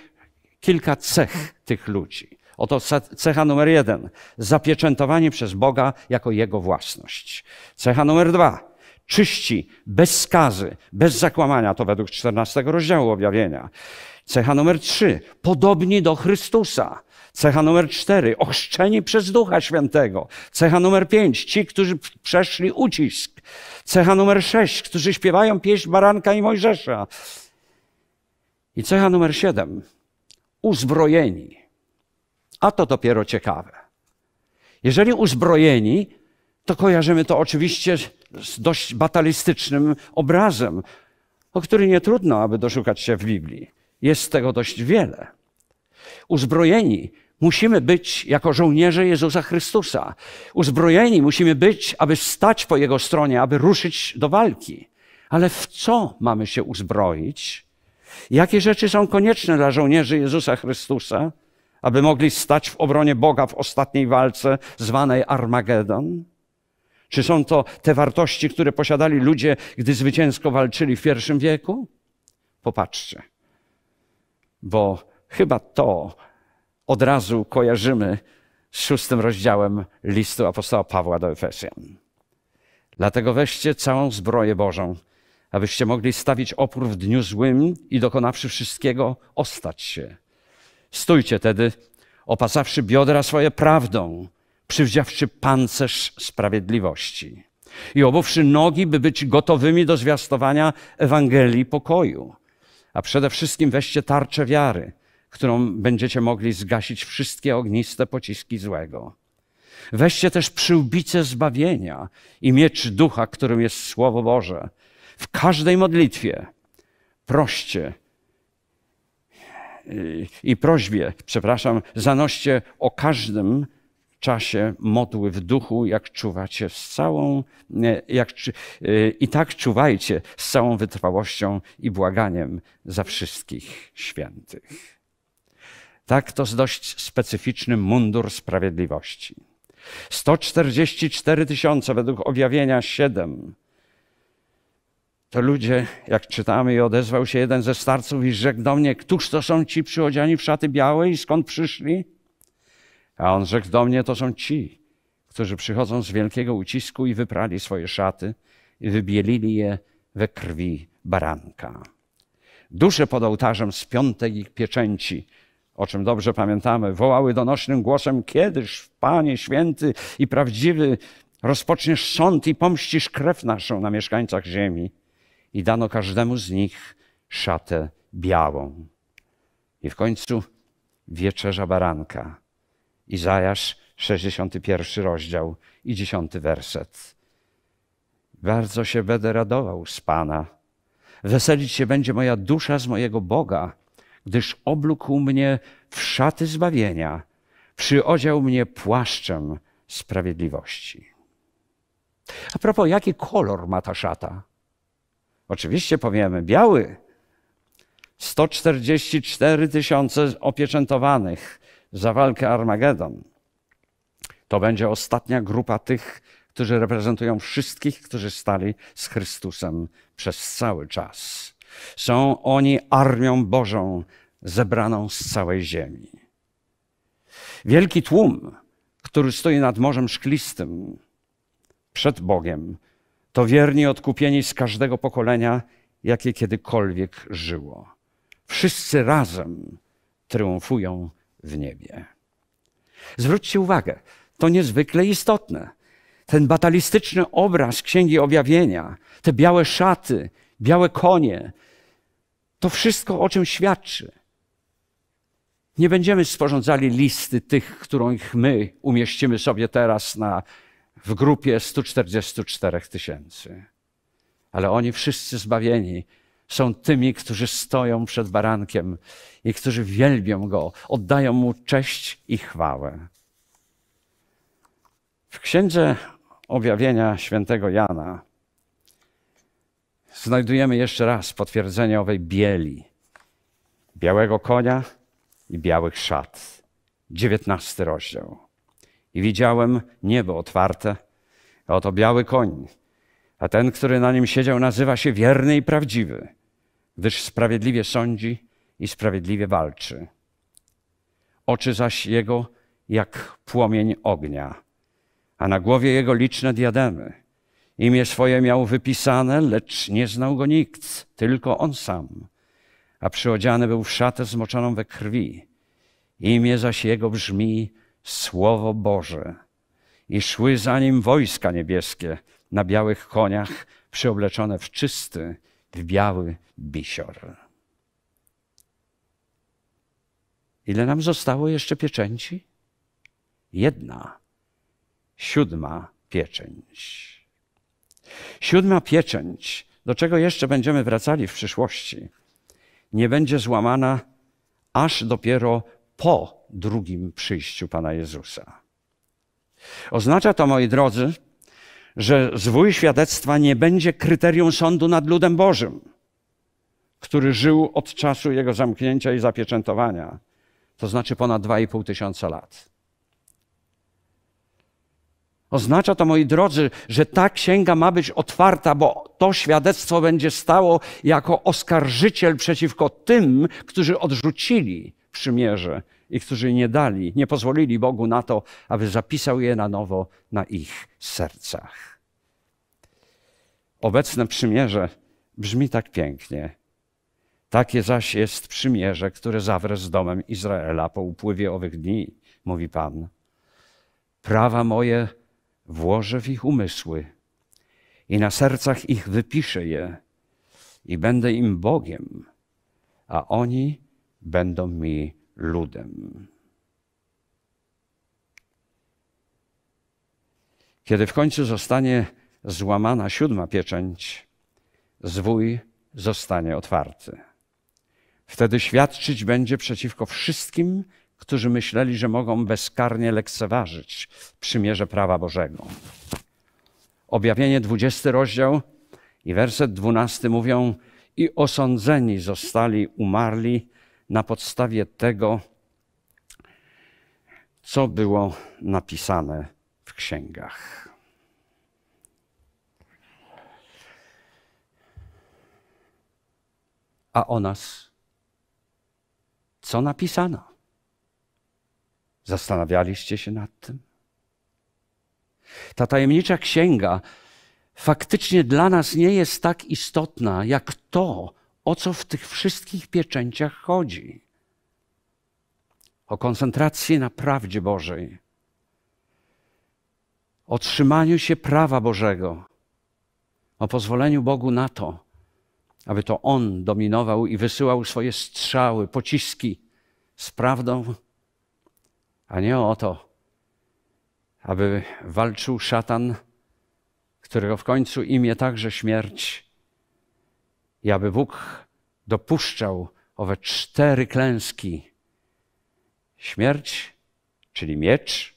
kilka cech tych ludzi. Oto cecha numer jeden: zapieczętowanie przez Boga jako jego własność. Cecha numer dwa: czyści, bez skazy, bez zakłamania. To według 14 rozdziału objawienia. Cecha numer 3. Podobni do Chrystusa. Cecha numer 4. Ochrzczeni przez Ducha Świętego. Cecha numer 5. Ci, którzy przeszli ucisk. Cecha numer 6. Którzy śpiewają pieśń Baranka i Mojżesza. I cecha numer 7. Uzbrojeni. A to dopiero ciekawe. Jeżeli uzbrojeni, to kojarzymy to oczywiście z dość batalistycznym obrazem, o który nie trudno, aby doszukać się w Biblii. Jest tego dość wiele. Uzbrojeni musimy być jako żołnierze Jezusa Chrystusa. Uzbrojeni musimy być, aby stać po Jego stronie, aby ruszyć do walki. Ale w co mamy się uzbroić? Jakie rzeczy są konieczne dla żołnierzy Jezusa Chrystusa, aby mogli stać w obronie Boga w ostatniej walce zwanej Armagedon? Czy są to te wartości, które posiadali ludzie, gdy zwycięsko walczyli w pierwszym wieku? Popatrzcie, bo chyba to od razu kojarzymy z szóstym rozdziałem listu apostoła Pawła do Efesjan. Dlatego weźcie całą zbroję Bożą, abyście mogli stawić opór w dniu złym i dokonawszy wszystkiego, ostać się. Stójcie tedy, opasawszy biodra swoje prawdą, przywziawszy pancerz sprawiedliwości i obuwszy nogi, by być gotowymi do zwiastowania Ewangelii pokoju. A przede wszystkim weźcie tarczę wiary, którą będziecie mogli zgasić wszystkie ogniste pociski złego. Weźcie też przyłbice zbawienia i miecz ducha, którym jest Słowo Boże. W każdej modlitwie proście yy, i prośbie, przepraszam, zanoście o każdym czasie modły w duchu, jak czuwacie z całą, e, jak, e, i tak czuwajcie z całą wytrwałością i błaganiem za wszystkich świętych. Tak to z dość specyficzny mundur sprawiedliwości. 144 tysiące według objawienia 7. To ludzie, jak czytamy, i odezwał się jeden ze starców i rzekł do mnie, któż to są ci przyodziani w szaty białe i skąd przyszli? A on rzekł do mnie, to są ci, którzy przychodzą z wielkiego ucisku i wyprali swoje szaty i wybielili je we krwi baranka. Dusze pod ołtarzem z piątej ich pieczęci, o czym dobrze pamiętamy, wołały donośnym głosem, kiedyż, Panie Święty i Prawdziwy, rozpoczniesz sąd i pomścisz krew naszą na mieszkańcach ziemi. I dano każdemu z nich szatę białą. I w końcu wieczerza baranka Izajasz 61 rozdział i 10 werset. Bardzo się będę radował z Pana. Weselić się będzie moja dusza z mojego Boga, gdyż oblókł mnie w szaty zbawienia, przyodział mnie płaszczem sprawiedliwości. A propos, jaki kolor ma ta szata? Oczywiście powiemy biały. 144 tysiące opieczętowanych, za walkę Armagedon. To będzie ostatnia grupa tych, którzy reprezentują wszystkich, którzy stali z Chrystusem przez cały czas. Są oni armią Bożą zebraną z całej ziemi. Wielki tłum, który stoi nad Morzem Szklistym przed Bogiem, to wierni odkupieni z każdego pokolenia, jakie kiedykolwiek żyło. Wszyscy razem triumfują w niebie. Zwróćcie uwagę, to niezwykle istotne. Ten batalistyczny obraz Księgi Objawienia, te białe szaty, białe konie, to wszystko o czym świadczy. Nie będziemy sporządzali listy tych, których my umieścimy sobie teraz na, w grupie 144 tysięcy. Ale oni wszyscy zbawieni są tymi, którzy stoją przed barankiem i którzy wielbią go, oddają mu cześć i chwałę. W księdze objawienia świętego Jana znajdujemy jeszcze raz potwierdzenie owej bieli, białego konia i białych szat. Dziewiętnasty rozdział. I widziałem niebo otwarte, a oto biały koń, a ten, który na nim siedział, nazywa się wierny i prawdziwy gdyż sprawiedliwie sądzi i sprawiedliwie walczy. Oczy zaś jego jak płomień ognia, a na głowie jego liczne diademy. Imię swoje miał wypisane, lecz nie znał go nikt, tylko on sam. A przyodziany był w szatę zmoczoną we krwi. Imię zaś jego brzmi Słowo Boże. I szły za nim wojska niebieskie na białych koniach, przyobleczone w czysty w biały bisior. Ile nam zostało jeszcze pieczęci? Jedna, siódma pieczęć. Siódma pieczęć, do czego jeszcze będziemy wracali w przyszłości, nie będzie złamana aż dopiero po drugim przyjściu Pana Jezusa. Oznacza to, moi drodzy, że zwój świadectwa nie będzie kryterium sądu nad ludem Bożym, który żył od czasu jego zamknięcia i zapieczętowania, to znaczy ponad 2,5 tysiąca lat. Oznacza to, moi drodzy, że ta księga ma być otwarta, bo to świadectwo będzie stało jako oskarżyciel przeciwko tym, którzy odrzucili przymierze i którzy nie dali, nie pozwolili Bogu na to, aby zapisał je na nowo na ich sercach. Obecne przymierze brzmi tak pięknie. Takie zaś jest przymierze, które zawrę z domem Izraela po upływie owych dni, mówi Pan. Prawa moje włożę w ich umysły i na sercach ich wypiszę je i będę im Bogiem, a oni będą mi ludem. Kiedy w końcu zostanie złamana siódma pieczęć, zwój zostanie otwarty. Wtedy świadczyć będzie przeciwko wszystkim, którzy myśleli, że mogą bezkarnie lekceważyć przymierze prawa Bożego. Objawienie 20 rozdział i werset 12 mówią: I osądzeni zostali umarli na podstawie tego, co było napisane w księgach. A o nas, co napisano? Zastanawialiście się nad tym? Ta tajemnicza księga faktycznie dla nas nie jest tak istotna, jak to, o co w tych wszystkich pieczęciach chodzi. O koncentrację na prawdzie Bożej, o trzymaniu się prawa Bożego, o pozwoleniu Bogu na to, aby to On dominował i wysyłał swoje strzały, pociski z prawdą, a nie o to, aby walczył szatan, którego w końcu imię także śmierć i aby Bóg dopuszczał owe cztery klęski: śmierć, czyli miecz,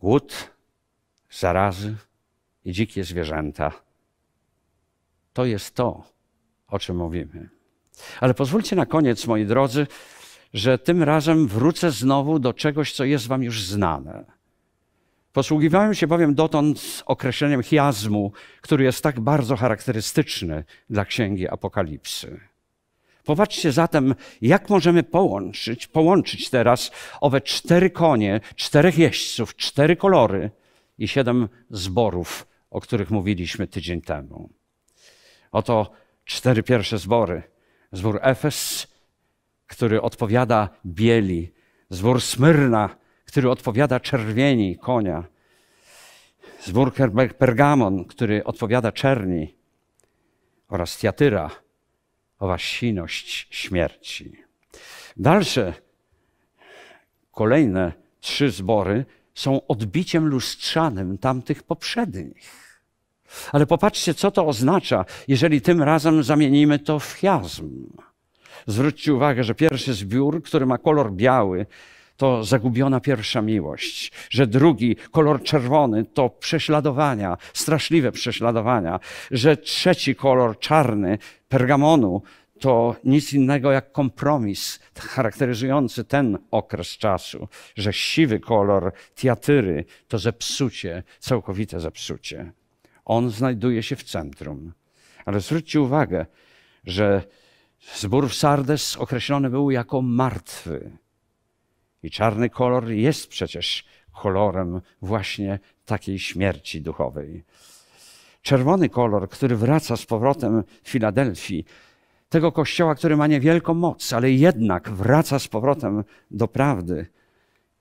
głód, zarazy i dzikie zwierzęta. To jest to, o czym mówimy. Ale pozwólcie na koniec, moi drodzy, że tym razem wrócę znowu do czegoś, co jest Wam już znane. Posługiwałem się bowiem dotąd określeniem chiasmu, który jest tak bardzo charakterystyczny dla Księgi Apokalipsy. Popatrzcie zatem, jak możemy połączyć, połączyć teraz owe cztery konie, czterech jeźdźców, cztery kolory i siedem zborów, o których mówiliśmy tydzień temu. Oto cztery pierwsze zbory. Zbór Efes, który odpowiada bieli, zbór Smyrna, który odpowiada czerwieni konia, zwór Pergamon, który odpowiada czerni, oraz Tiatyra, owa siność śmierci. Dalsze, kolejne trzy zbory są odbiciem lustrzanym tamtych poprzednich. Ale popatrzcie, co to oznacza, jeżeli tym razem zamienimy to w chiasm. Zwróćcie uwagę, że pierwszy zbiór, który ma kolor biały, to zagubiona pierwsza miłość, że drugi kolor czerwony to prześladowania, straszliwe prześladowania, że trzeci kolor czarny pergamonu to nic innego jak kompromis charakteryzujący ten okres czasu, że siwy kolor teatyry to zepsucie, całkowite zepsucie. On znajduje się w centrum. Ale zwróćcie uwagę, że zbór w Sardes określony był jako martwy. I czarny kolor jest przecież kolorem właśnie takiej śmierci duchowej. Czerwony kolor, który wraca z powrotem w Filadelfii, tego kościoła, który ma niewielką moc, ale jednak wraca z powrotem do prawdy,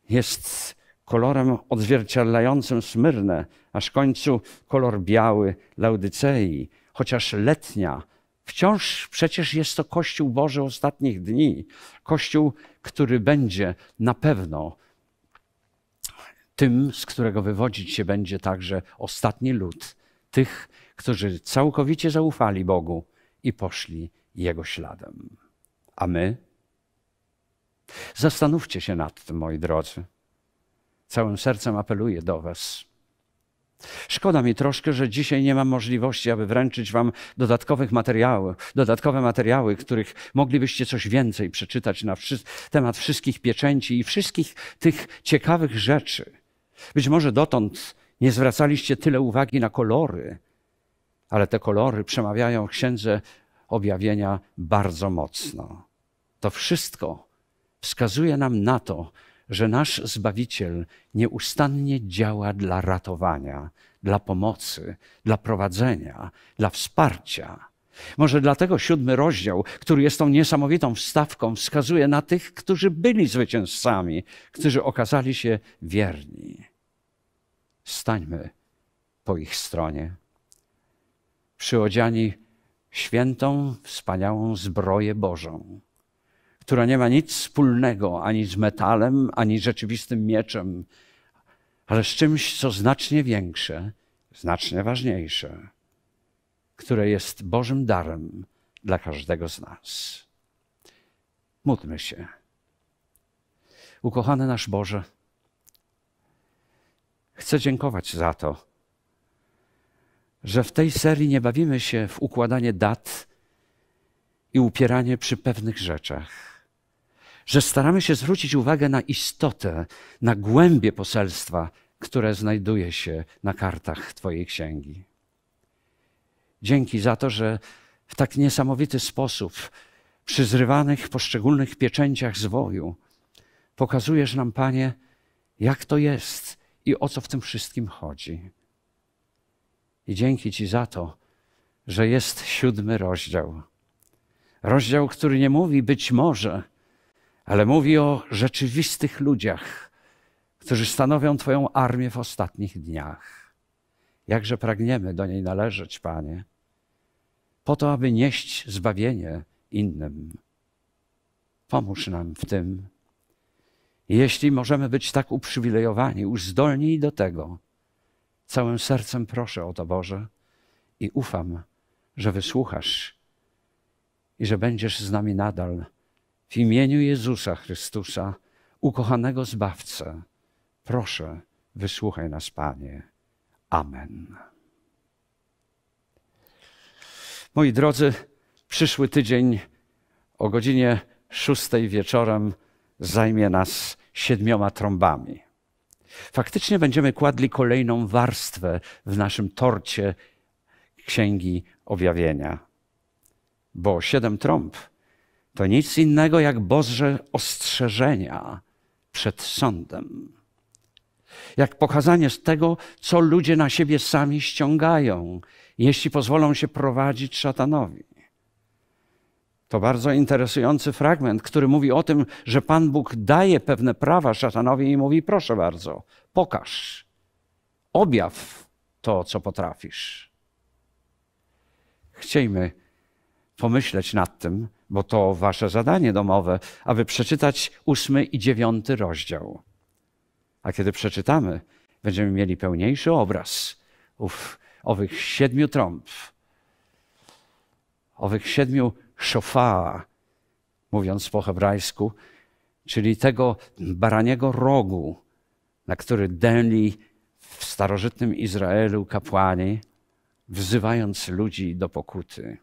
jest kolorem odzwierciedlającym Smyrnę, aż w końcu kolor biały Laudycei, chociaż letnia, Wciąż przecież jest to Kościół Boży ostatnich dni. Kościół, który będzie na pewno tym, z którego wywodzić się będzie także ostatni lud, tych, którzy całkowicie zaufali Bogu i poszli Jego śladem. A my? Zastanówcie się nad tym, moi drodzy. Całym sercem apeluję do Was. Szkoda mi troszkę, że dzisiaj nie mam możliwości, aby wręczyć Wam dodatkowych materiałów, dodatkowe materiały, których moglibyście coś więcej przeczytać na wszy temat wszystkich pieczęci i wszystkich tych ciekawych rzeczy. Być może dotąd nie zwracaliście tyle uwagi na kolory, ale te kolory przemawiają w księdze objawienia bardzo mocno. To wszystko wskazuje nam na to, że nasz Zbawiciel nieustannie działa dla ratowania, dla pomocy, dla prowadzenia, dla wsparcia. Może dlatego siódmy rozdział, który jest tą niesamowitą wstawką, wskazuje na tych, którzy byli zwycięzcami, którzy okazali się wierni. Stańmy po ich stronie. Przyodziani świętą, wspaniałą zbroję Bożą, która nie ma nic wspólnego ani z metalem, ani z rzeczywistym mieczem, ale z czymś, co znacznie większe, znacznie ważniejsze, które jest Bożym darem dla każdego z nas. Módlmy się. Ukochany nasz Boże, chcę dziękować za to, że w tej serii nie bawimy się w układanie dat i upieranie przy pewnych rzeczach że staramy się zwrócić uwagę na istotę, na głębie poselstwa, które znajduje się na kartach Twojej księgi. Dzięki za to, że w tak niesamowity sposób, przy zrywanych poszczególnych pieczęciach zwoju, pokazujesz nam, Panie, jak to jest i o co w tym wszystkim chodzi. I dzięki Ci za to, że jest siódmy rozdział. Rozdział, który nie mówi być może, ale mówi o rzeczywistych ludziach, którzy stanowią Twoją armię w ostatnich dniach. Jakże pragniemy do niej należeć, Panie, po to, aby nieść zbawienie innym. Pomóż nam w tym. Jeśli możemy być tak uprzywilejowani, uzdolni do tego, całym sercem proszę o to, Boże, i ufam, że wysłuchasz i że będziesz z nami nadal w imieniu Jezusa Chrystusa, ukochanego Zbawcę, proszę, wysłuchaj nas, Panie. Amen. Moi drodzy, przyszły tydzień o godzinie szóstej wieczorem zajmie nas siedmioma trąbami. Faktycznie będziemy kładli kolejną warstwę w naszym torcie Księgi Objawienia, bo siedem trąb to nic innego jak Boże ostrzeżenia przed sądem. Jak pokazanie z tego, co ludzie na siebie sami ściągają, jeśli pozwolą się prowadzić szatanowi. To bardzo interesujący fragment, który mówi o tym, że Pan Bóg daje pewne prawa szatanowi i mówi: proszę bardzo, pokaż, objaw to, co potrafisz. Chciejmy pomyśleć nad tym, bo to wasze zadanie domowe, aby przeczytać ósmy i dziewiąty rozdział. A kiedy przeczytamy, będziemy mieli pełniejszy obraz ów, owych siedmiu trąb, owych siedmiu szofa, mówiąc po hebrajsku, czyli tego baraniego rogu, na który dęli w starożytnym Izraelu kapłani, wzywając ludzi do pokuty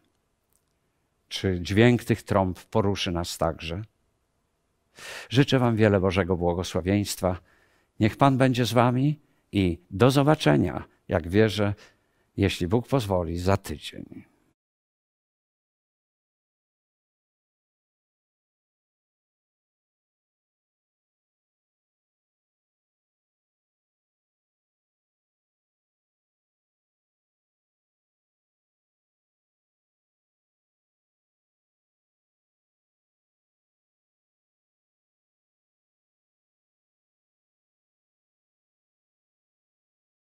czy dźwięk tych trąb poruszy nas także. Życzę Wam wiele Bożego błogosławieństwa. Niech Pan będzie z Wami i do zobaczenia, jak wierzę, jeśli Bóg pozwoli, za tydzień.